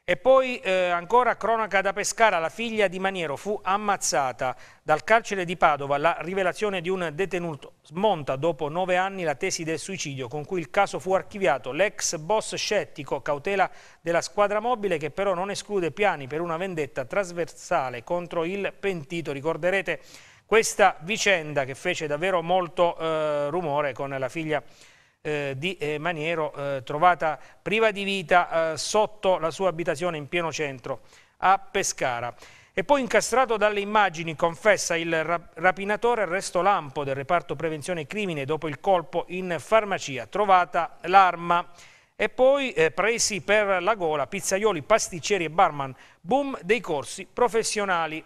E poi eh, ancora cronaca da Pescara, la figlia di Maniero fu ammazzata dal carcere di Padova, la rivelazione di un detenuto smonta dopo nove anni la tesi del suicidio con cui il caso fu archiviato, l'ex boss scettico cautela della squadra mobile che però non esclude piani per una vendetta trasversale contro il pentito, ricorderete questa vicenda che fece davvero molto eh, rumore con la figlia di eh, di eh, Maniero, eh, trovata priva di vita eh, sotto la sua abitazione in pieno centro, a Pescara. E poi incastrato dalle immagini, confessa il rapinatore arresto Lampo del reparto prevenzione crimine dopo il colpo in farmacia, trovata l'arma. E poi eh, presi per la gola pizzaioli, pasticceri e barman, boom dei corsi professionali.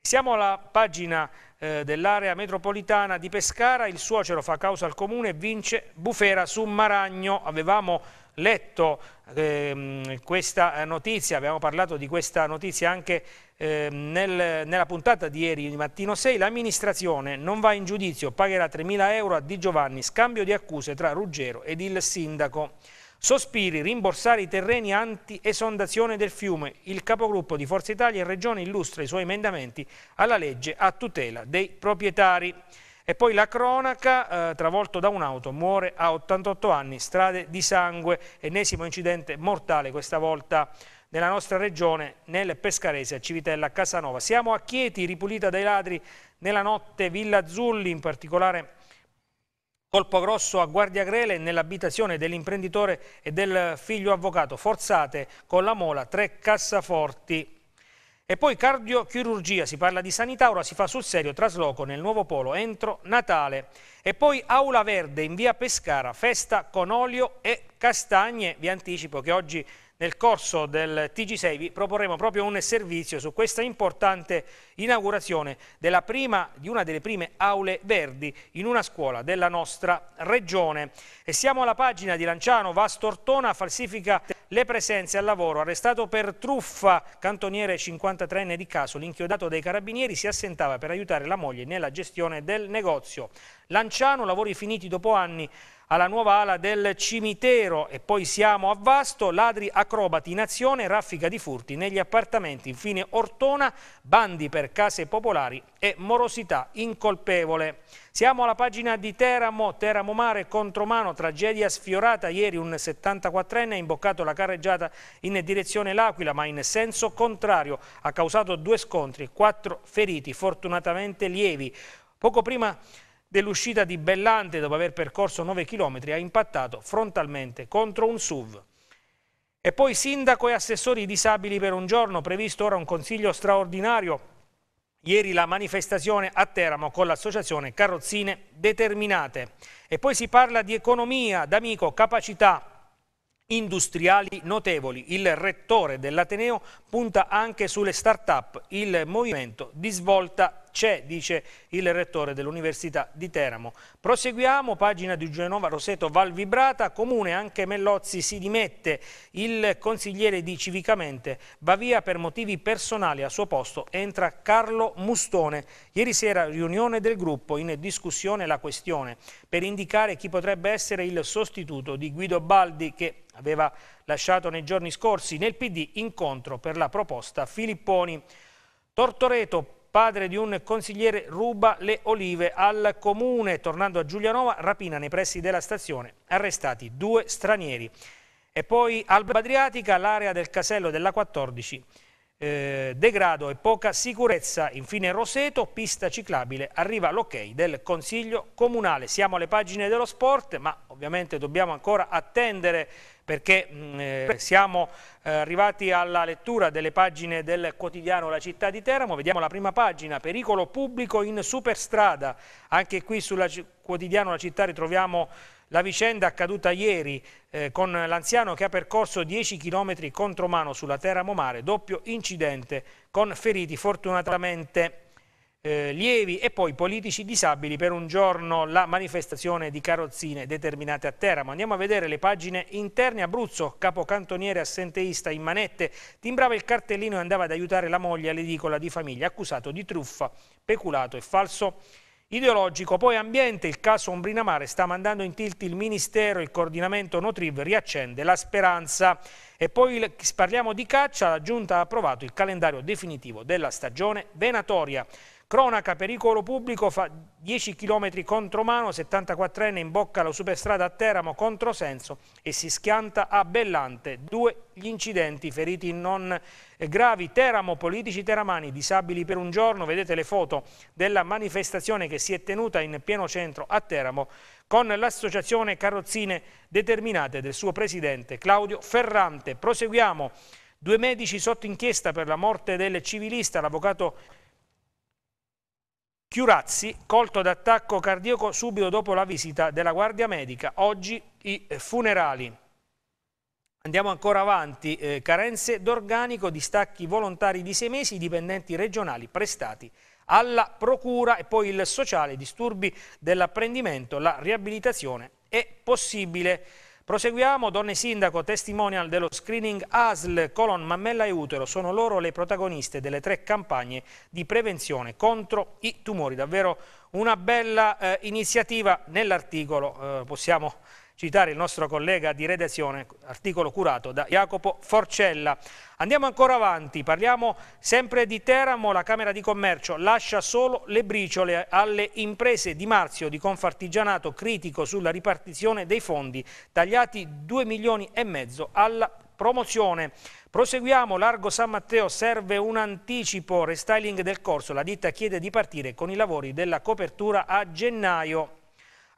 Siamo alla pagina eh, dell'area metropolitana di Pescara, il suocero fa causa al comune e vince Bufera su Maragno. Avevamo letto ehm, questa eh, notizia, abbiamo parlato di questa notizia anche ehm, nel, nella puntata di ieri di mattino 6, l'amministrazione non va in giudizio, pagherà 3.000 euro a Di Giovanni, scambio di accuse tra Ruggero ed il sindaco. Sospiri, rimborsare i terreni anti-esondazione del fiume. Il capogruppo di Forza Italia in Regione illustra i suoi emendamenti alla legge a tutela dei proprietari. E poi la cronaca, eh, travolto da un'auto, muore a 88 anni, strade di sangue, ennesimo incidente mortale questa volta nella nostra regione, nel Pescarese, a Civitella Casanova. Siamo a Chieti, ripulita dai ladri nella notte Villa Azzulli, in particolare Colpo grosso a Guardia Grele nell'abitazione dell'imprenditore e del figlio avvocato, forzate con la mola tre cassaforti. E poi cardiochirurgia, si parla di sanità, ora si fa sul serio trasloco nel nuovo polo entro Natale. E poi Aula Verde in via Pescara, festa con olio e castagne. Vi anticipo che oggi nel corso del TG6 vi proporremo proprio un servizio su questa importante inaugurazione prima, di una delle prime aule verdi in una scuola della nostra regione. E siamo alla pagina di Lanciano, Vastortona falsifica le presenze al lavoro, arrestato per truffa, cantoniere 53enne di caso, l'inchiodato dai carabinieri, si assentava per aiutare la moglie nella gestione del negozio. Lanciano, lavori finiti dopo anni alla nuova ala del cimitero e poi siamo a Vasto, ladri acrobati in azione, raffica di furti negli appartamenti, infine Ortona, bandi per case popolari e morosità incolpevole. Siamo alla pagina di Teramo, Teramo Mare, Contromano, tragedia sfiorata ieri, un 74enne ha imboccato la carreggiata in direzione L'Aquila ma in senso contrario, ha causato due scontri, quattro feriti, fortunatamente lievi. Poco prima dell'uscita di Bellante, dopo aver percorso 9 km, ha impattato frontalmente contro un SUV. E poi sindaco e assessori disabili per un giorno, previsto ora un consiglio straordinario Ieri la manifestazione a Teramo con l'associazione Carrozzine Determinate. E poi si parla di economia, d'amico, capacità, industriali notevoli. Il rettore dell'Ateneo punta anche sulle start-up, il movimento di svolta c'è, dice il rettore dell'Università di Teramo. Proseguiamo, pagina di Genova Roseto Valvibrata, comune anche Mellozzi si dimette, il consigliere di Civicamente va via per motivi personali, a suo posto entra Carlo Mustone. Ieri sera riunione del gruppo, in discussione la questione, per indicare chi potrebbe essere il sostituto di Guido Baldi che aveva lasciato nei giorni scorsi nel PD incontro per la proposta Filipponi. Tortoreto padre di un consigliere, ruba le olive al comune. Tornando a Giulianova, rapina nei pressi della stazione, arrestati due stranieri. E poi Alba Adriatica, l'area del casello della 14, eh, degrado e poca sicurezza. Infine Roseto, pista ciclabile, arriva l'ok del Consiglio Comunale. Siamo alle pagine dello sport, ma ovviamente dobbiamo ancora attendere perché mh, mm, eh, siamo eh, arrivati alla lettura delle pagine del quotidiano La città di Teramo, vediamo la prima pagina, pericolo pubblico in superstrada, anche qui sul quotidiano La città ritroviamo la vicenda accaduta ieri eh, con l'anziano che ha percorso 10 km contromano sulla Teramo Mare, doppio incidente con feriti fortunatamente eh, lievi e poi politici disabili per un giorno la manifestazione di carrozzine determinate a terra. Ma andiamo a vedere le pagine interne. Abruzzo, capocantoniere assenteista in manette, timbrava il cartellino e andava ad aiutare la moglie all'edicola di famiglia, accusato di truffa, peculato e falso ideologico. Poi ambiente, il caso Ombrinamare sta mandando in tilt il Ministero, il coordinamento Notriv riaccende la speranza. E poi parliamo di caccia, la Giunta ha approvato il calendario definitivo della stagione venatoria. Cronaca, pericolo pubblico, fa 10 km contromano, 74enne imbocca la superstrada a Teramo controsenso e si schianta a Bellante. Due gli incidenti, feriti non eh, gravi, Teramo, politici teramani, disabili per un giorno. Vedete le foto della manifestazione che si è tenuta in pieno centro a Teramo con l'associazione Carrozzine Determinate del suo presidente Claudio Ferrante. Proseguiamo. Due medici sotto inchiesta per la morte del civilista, l'avvocato Chiurazzi, colto d'attacco cardiaco subito dopo la visita della Guardia Medica, oggi i funerali. Andiamo ancora avanti, eh, carenze d'organico, distacchi volontari di sei mesi, dipendenti regionali prestati alla procura e poi il sociale, disturbi dell'apprendimento, la riabilitazione è possibile. Proseguiamo, donne sindaco, testimonial dello screening ASL, colon, mammella e utero, sono loro le protagoniste delle tre campagne di prevenzione contro i tumori, davvero una bella eh, iniziativa nell'articolo, eh, possiamo citare il nostro collega di redazione, articolo curato da Jacopo Forcella. Andiamo ancora avanti, parliamo sempre di Teramo, la Camera di Commercio lascia solo le briciole alle imprese di Marzio di Confartigianato critico sulla ripartizione dei fondi, tagliati 2 milioni e mezzo alla promozione. Proseguiamo, Largo San Matteo serve un anticipo restyling del corso, la ditta chiede di partire con i lavori della copertura a gennaio.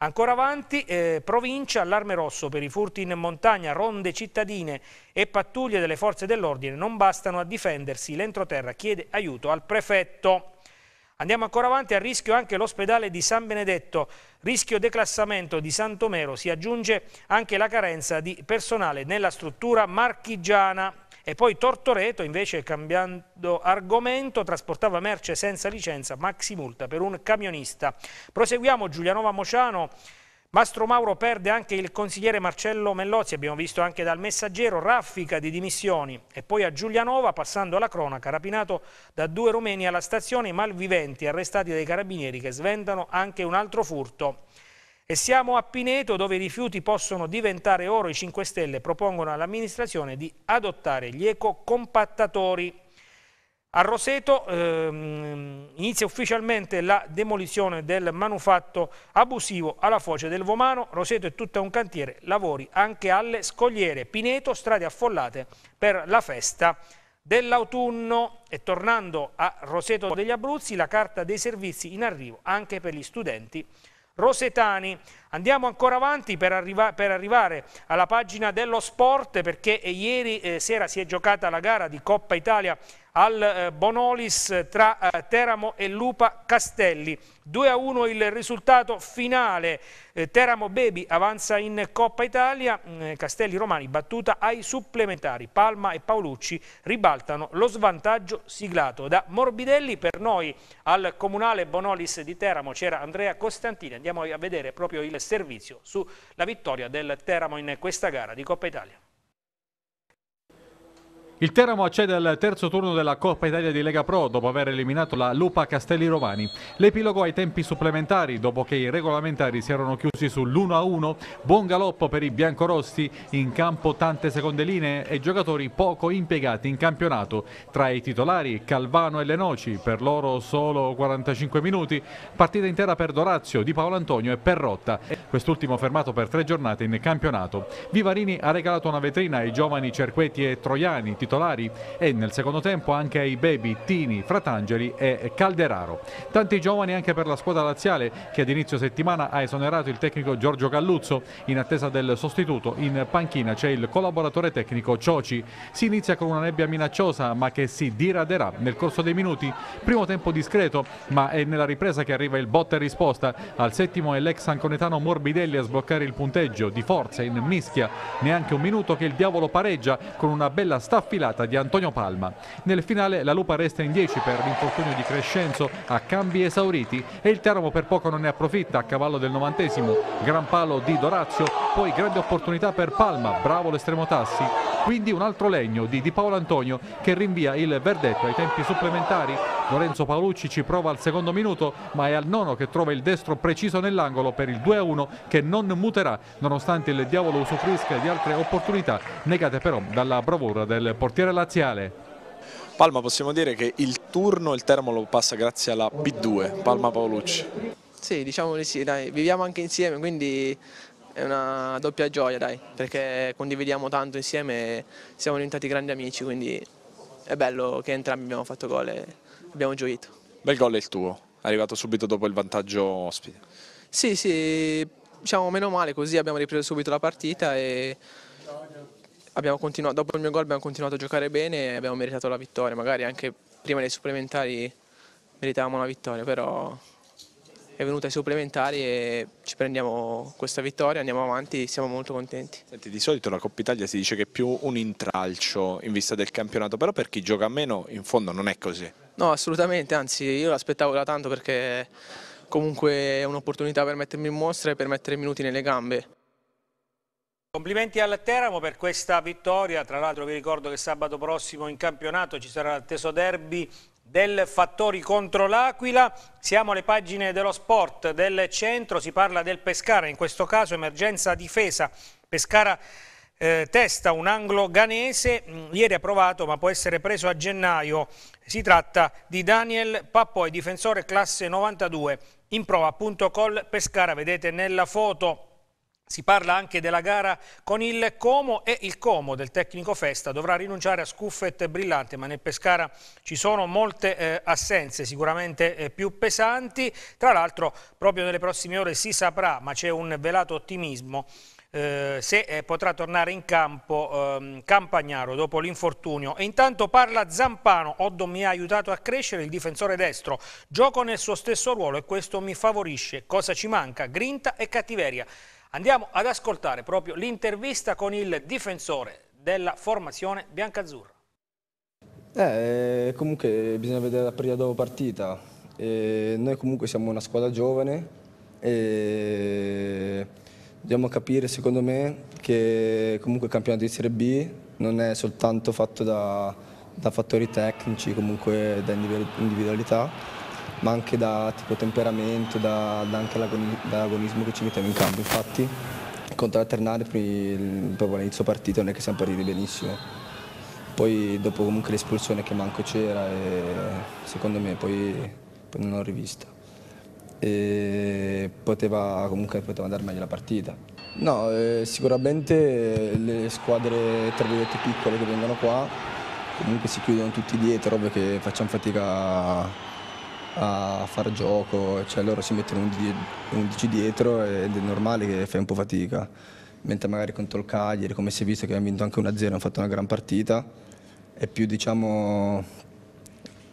Ancora avanti, eh, provincia, allarme rosso per i furti in montagna, ronde cittadine e pattuglie delle forze dell'ordine non bastano a difendersi. L'entroterra chiede aiuto al prefetto. Andiamo ancora avanti, a rischio anche l'ospedale di San Benedetto, rischio declassamento di Santomero, si aggiunge anche la carenza di personale nella struttura marchigiana. E poi Tortoreto invece cambiando argomento trasportava merce senza licenza, maxi multa per un camionista. Proseguiamo Giulianova Mociano. Mastro Mauro perde anche il consigliere Marcello Mellozzi, abbiamo visto anche dal messaggero, raffica di dimissioni. E poi a Giulianova, passando alla cronaca, rapinato da due rumeni alla stazione, malviventi arrestati dai carabinieri che sventano anche un altro furto. E siamo a Pineto dove i rifiuti possono diventare oro. I 5 Stelle propongono all'amministrazione di adottare gli ecocompattatori. A Roseto ehm, inizia ufficialmente la demolizione del manufatto abusivo alla foce del Vomano. Roseto è tutto un cantiere, lavori anche alle scogliere. Pineto, strade affollate per la festa dell'autunno. E tornando a Roseto degli Abruzzi, la carta dei servizi in arrivo anche per gli studenti Rosetani. Andiamo ancora avanti per, arriva per, arrivare alla pagina dello sport perché eh, ieri eh, sera si è giocata la gara di Coppa Italia al eh, Bonolis tra eh, Teramo e Lupa Castelli. 2 a 1 il risultato finale, eh, Teramo Baby avanza in Coppa Italia, mm, Castelli Romani battuta ai supplementari, Palma e Paolucci ribaltano lo svantaggio siglato. Da Morbidelli per noi al Comunale Bonolis di Teramo c'era Andrea Costantini, andiamo a vedere proprio il servizio sulla vittoria del Teramo in questa gara di Coppa Italia. Il Teramo accede al terzo turno della Coppa Italia di Lega Pro dopo aver eliminato la Lupa Castelli Romani. L'epilogo ai tempi supplementari dopo che i regolamentari si erano chiusi sull'1-1, buon galoppo per i biancorossi, in campo tante seconde linee e giocatori poco impiegati in campionato. Tra i titolari Calvano e Lenoci, per loro solo 45 minuti, partita intera per Dorazio, Di Paolo Antonio e Perrotta, quest'ultimo fermato per tre giornate in campionato. Vivarini ha regalato una vetrina ai giovani Cerquetti e Troiani, titolari titolari e nel secondo tempo anche ai baby Tini, Fratangeli e Calderaro. Tanti giovani anche per la squadra laziale che ad inizio settimana ha esonerato il tecnico Giorgio Galluzzo in attesa del sostituto. In panchina c'è il collaboratore tecnico Cioci. Si inizia con una nebbia minacciosa ma che si diraderà nel corso dei minuti. Primo tempo discreto ma è nella ripresa che arriva il botta e risposta. Al settimo è l'ex anconetano Morbidelli a sbloccare il punteggio di forza in mischia. Neanche un minuto che il diavolo pareggia con una bella staffilata filata di Antonio Palma. Nel finale la Lupa resta in 10 per l'infortunio di Crescenzo a cambi esauriti e il Teramo per poco non ne approfitta a cavallo del novantesimo. Gran palo di Dorazio, poi grande opportunità per Palma, bravo l'estremo Tassi. Quindi un altro legno di Di Paolo Antonio che rinvia il verdetto ai tempi supplementari. Lorenzo Paolucci ci prova al secondo minuto ma è al nono che trova il destro preciso nell'angolo per il 2-1 che non muterà nonostante il diavolo usufruisca di altre opportunità negate però dalla bravura del portiere laziale. Palma possiamo dire che il turno il termo lo passa grazie alla B2, Palma Paolucci. Sì, diciamo di sì, dai, viviamo anche insieme, quindi è una doppia gioia, dai, perché condividiamo tanto insieme, e siamo diventati grandi amici, quindi è bello che entrambi abbiamo fatto gol e abbiamo gioito. Bel gol è il tuo, arrivato subito dopo il vantaggio ospite. Sì, sì, diciamo meno male, così abbiamo ripreso subito la partita e dopo il mio gol abbiamo continuato a giocare bene e abbiamo meritato la vittoria, magari anche prima dei supplementari meritavamo la vittoria, però è venuta ai supplementari e ci prendiamo questa vittoria, andiamo avanti, siamo molto contenti. Senti, di solito la Coppa Italia si dice che è più un intralcio in vista del campionato, però per chi gioca meno in fondo non è così. No, assolutamente, anzi io l'aspettavo da tanto perché comunque è un'opportunità per mettermi in mostra e per mettere minuti nelle gambe. Complimenti al Teramo per questa vittoria, tra l'altro vi ricordo che sabato prossimo in campionato ci sarà il teso derby del Fattori contro l'Aquila, siamo alle pagine dello sport del centro, si parla del Pescara, in questo caso emergenza difesa, Pescara eh, testa un anglo ganese, mm, ieri approvato ma può essere preso a gennaio, si tratta di Daniel Pappoi, difensore classe 92, in prova appunto col Pescara, vedete nella foto si parla anche della gara con il Como e il Como del tecnico Festa dovrà rinunciare a Scuffet Brillante, ma nel Pescara ci sono molte eh, assenze sicuramente eh, più pesanti. Tra l'altro proprio nelle prossime ore si saprà, ma c'è un velato ottimismo, eh, se eh, potrà tornare in campo ehm, Campagnaro dopo l'infortunio. E intanto parla Zampano, Oddo mi ha aiutato a crescere il difensore destro, gioco nel suo stesso ruolo e questo mi favorisce. Cosa ci manca? Grinta e cattiveria. Andiamo ad ascoltare proprio l'intervista con il difensore della formazione biancazzurra. Eh, eh comunque bisogna vedere la periodo partita. E eh, noi comunque siamo una squadra giovane e dobbiamo capire secondo me che comunque il campionato di Serie B non è soltanto fatto da, da fattori tecnici, comunque da individualità, ma anche da tipo, temperamento, da, da anche dall'agonismo che ci mettiamo in campo. Infatti contro la Ternana proprio all'inizio partita non è che siamo partiti benissimo. Poi dopo comunque l'espulsione che manco c'era e secondo me poi, poi non l'ho rivista. E poteva comunque poteva andare meglio la partita. No, eh, sicuramente le squadre tra virgolette piccole che vengono qua comunque si chiudono tutti dietro, perché facciamo fatica a a far gioco, cioè loro si mettono 11 dietro ed è normale che fai un po' fatica, mentre magari contro il Cagliari, come si è visto che hanno vinto anche 1-0, hanno fatto una gran partita, è più diciamo,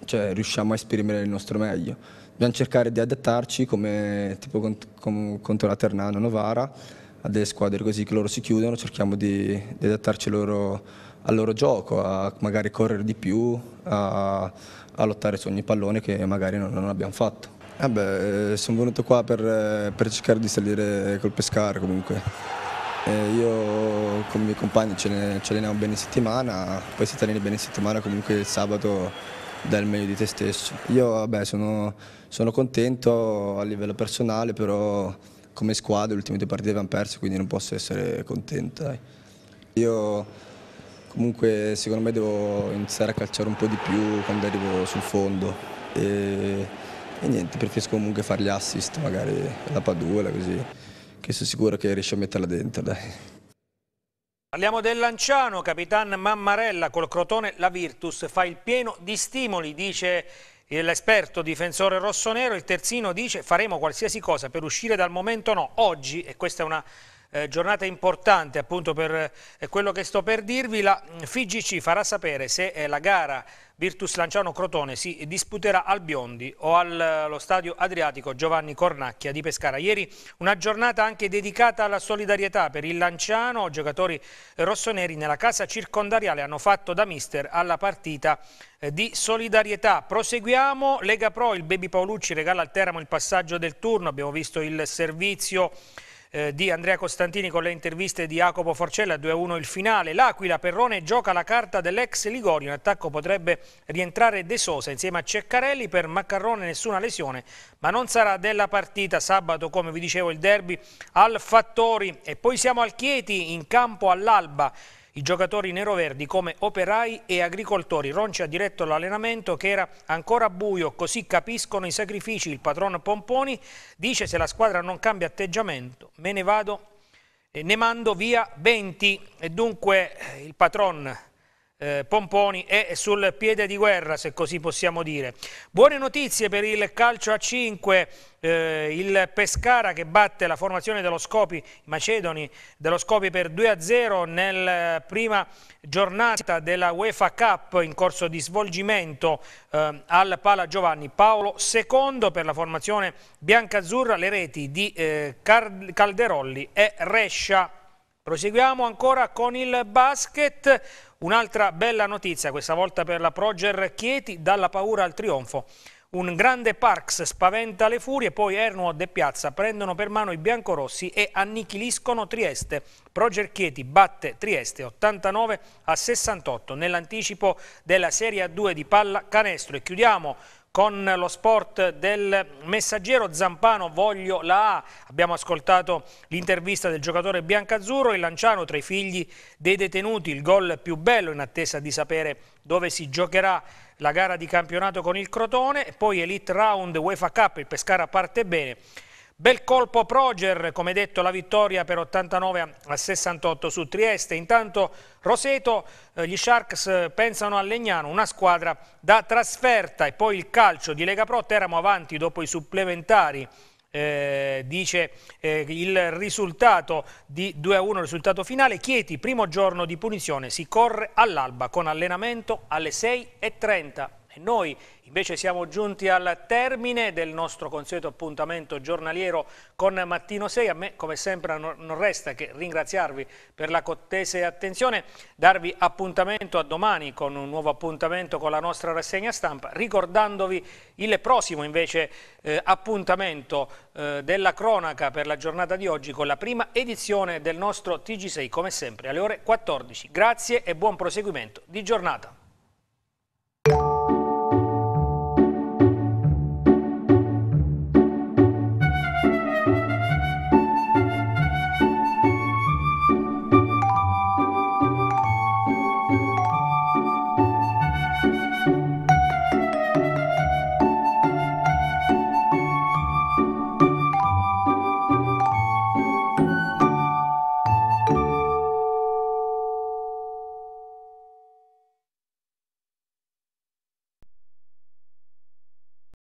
cioè, riusciamo a esprimere il nostro meglio. Dobbiamo cercare di adattarci come tipo contro la Ternano, Novara, a delle squadre così che loro si chiudono, cerchiamo di, di adattarci loro, al loro gioco, a magari correre di più, a a lottare su ogni pallone che magari non, non abbiamo fatto. Eh beh, eh, sono venuto qua per, eh, per, cercare di salire col Pescara comunque. Eh, io con i miei compagni ce ne, ce ne bene in settimana, poi se alleni bene in settimana comunque il sabato dai il meglio di te stesso. Io vabbè, sono, sono contento a livello personale, però come squadra le ultime due partite abbiamo perso, quindi non posso essere contento. Io comunque secondo me devo iniziare a calciare un po' di più quando arrivo sul fondo e, e niente, preferisco comunque fare gli assist, magari la padula così, che sono sicuro che riesci a metterla dentro, dai. Parliamo del Lanciano, capitan Mammarella col Crotone, la Virtus fa il pieno di stimoli, dice l'esperto difensore rossonero, il terzino dice faremo qualsiasi cosa per uscire dal momento no, oggi, e questa è una eh, giornata importante appunto per eh, quello che sto per dirvi. La mm, FIGC farà sapere se eh, la gara Virtus Lanciano-Crotone si disputerà al Biondi o eh, allo stadio Adriatico Giovanni Cornacchia di Pescara. Ieri una giornata anche dedicata alla solidarietà per il Lanciano. Giocatori eh, rossoneri nella casa circondariale hanno fatto da mister alla partita eh, di solidarietà. Proseguiamo, Lega Pro, il Baby Paolucci regala al Teramo il passaggio del turno, abbiamo visto il servizio eh, di Andrea Costantini con le interviste di Jacopo Forcella, 2-1 il finale. L'Aquila Perrone gioca la carta dell'ex Ligorio, in attacco potrebbe rientrare De Sosa insieme a Ceccarelli, per Maccarrone nessuna lesione, ma non sarà della partita sabato, come vi dicevo, il derby al Fattori. E poi siamo al Chieti, in campo all'Alba. I giocatori neroverdi come operai e agricoltori. Ronci ha diretto l'allenamento che era ancora buio, così capiscono i sacrifici. Il patron Pomponi dice se la squadra non cambia atteggiamento me ne vado e eh, ne mando via 20. E dunque eh, il patron eh, pomponi è sul piede di guerra, se così possiamo dire. Buone notizie per il calcio a 5, eh, il Pescara che batte la formazione dello Scopi, i Macedoni dello Scopi per 2-0 nella eh, prima giornata della UEFA Cup in corso di svolgimento eh, al Pala Giovanni Paolo II per la formazione biancazzurra, le reti di eh, Calderolli e Rescia. Proseguiamo ancora con il basket, un'altra bella notizia, questa volta per la Proger Chieti, dalla paura al trionfo. Un grande Parks spaventa le furie, poi Ernuod e Piazza prendono per mano i biancorossi e annichiliscono Trieste. Proger Chieti batte Trieste 89 a 68 nell'anticipo della Serie A2 di palla canestro. E chiudiamo con lo sport del messaggero Zampano voglio la A. Abbiamo ascoltato l'intervista del giocatore biancazzurro, il Lanciano tra i figli dei detenuti, il gol più bello in attesa di sapere dove si giocherà la gara di campionato con il Crotone e poi Elite Round UEFA Cup, il Pescara parte bene Bel colpo Proger, come detto la vittoria per 89 a 68 su Trieste. Intanto Roseto, eh, gli Sharks eh, pensano a Legnano, una squadra da trasferta e poi il calcio di Lega Pro, Teramo avanti dopo i supplementari. Eh, dice eh, il risultato di 2 a 1 risultato finale Chieti primo giorno di punizione si corre all'alba con allenamento alle 6.30 e noi invece siamo giunti al termine del nostro consueto appuntamento giornaliero con Mattino 6. A me come sempre non resta che ringraziarvi per la cortese attenzione, darvi appuntamento a domani con un nuovo appuntamento con la nostra rassegna stampa, ricordandovi il prossimo invece eh, appuntamento eh, della cronaca per la giornata di oggi con la prima edizione del nostro TG6 come sempre alle ore 14. Grazie e buon proseguimento di giornata.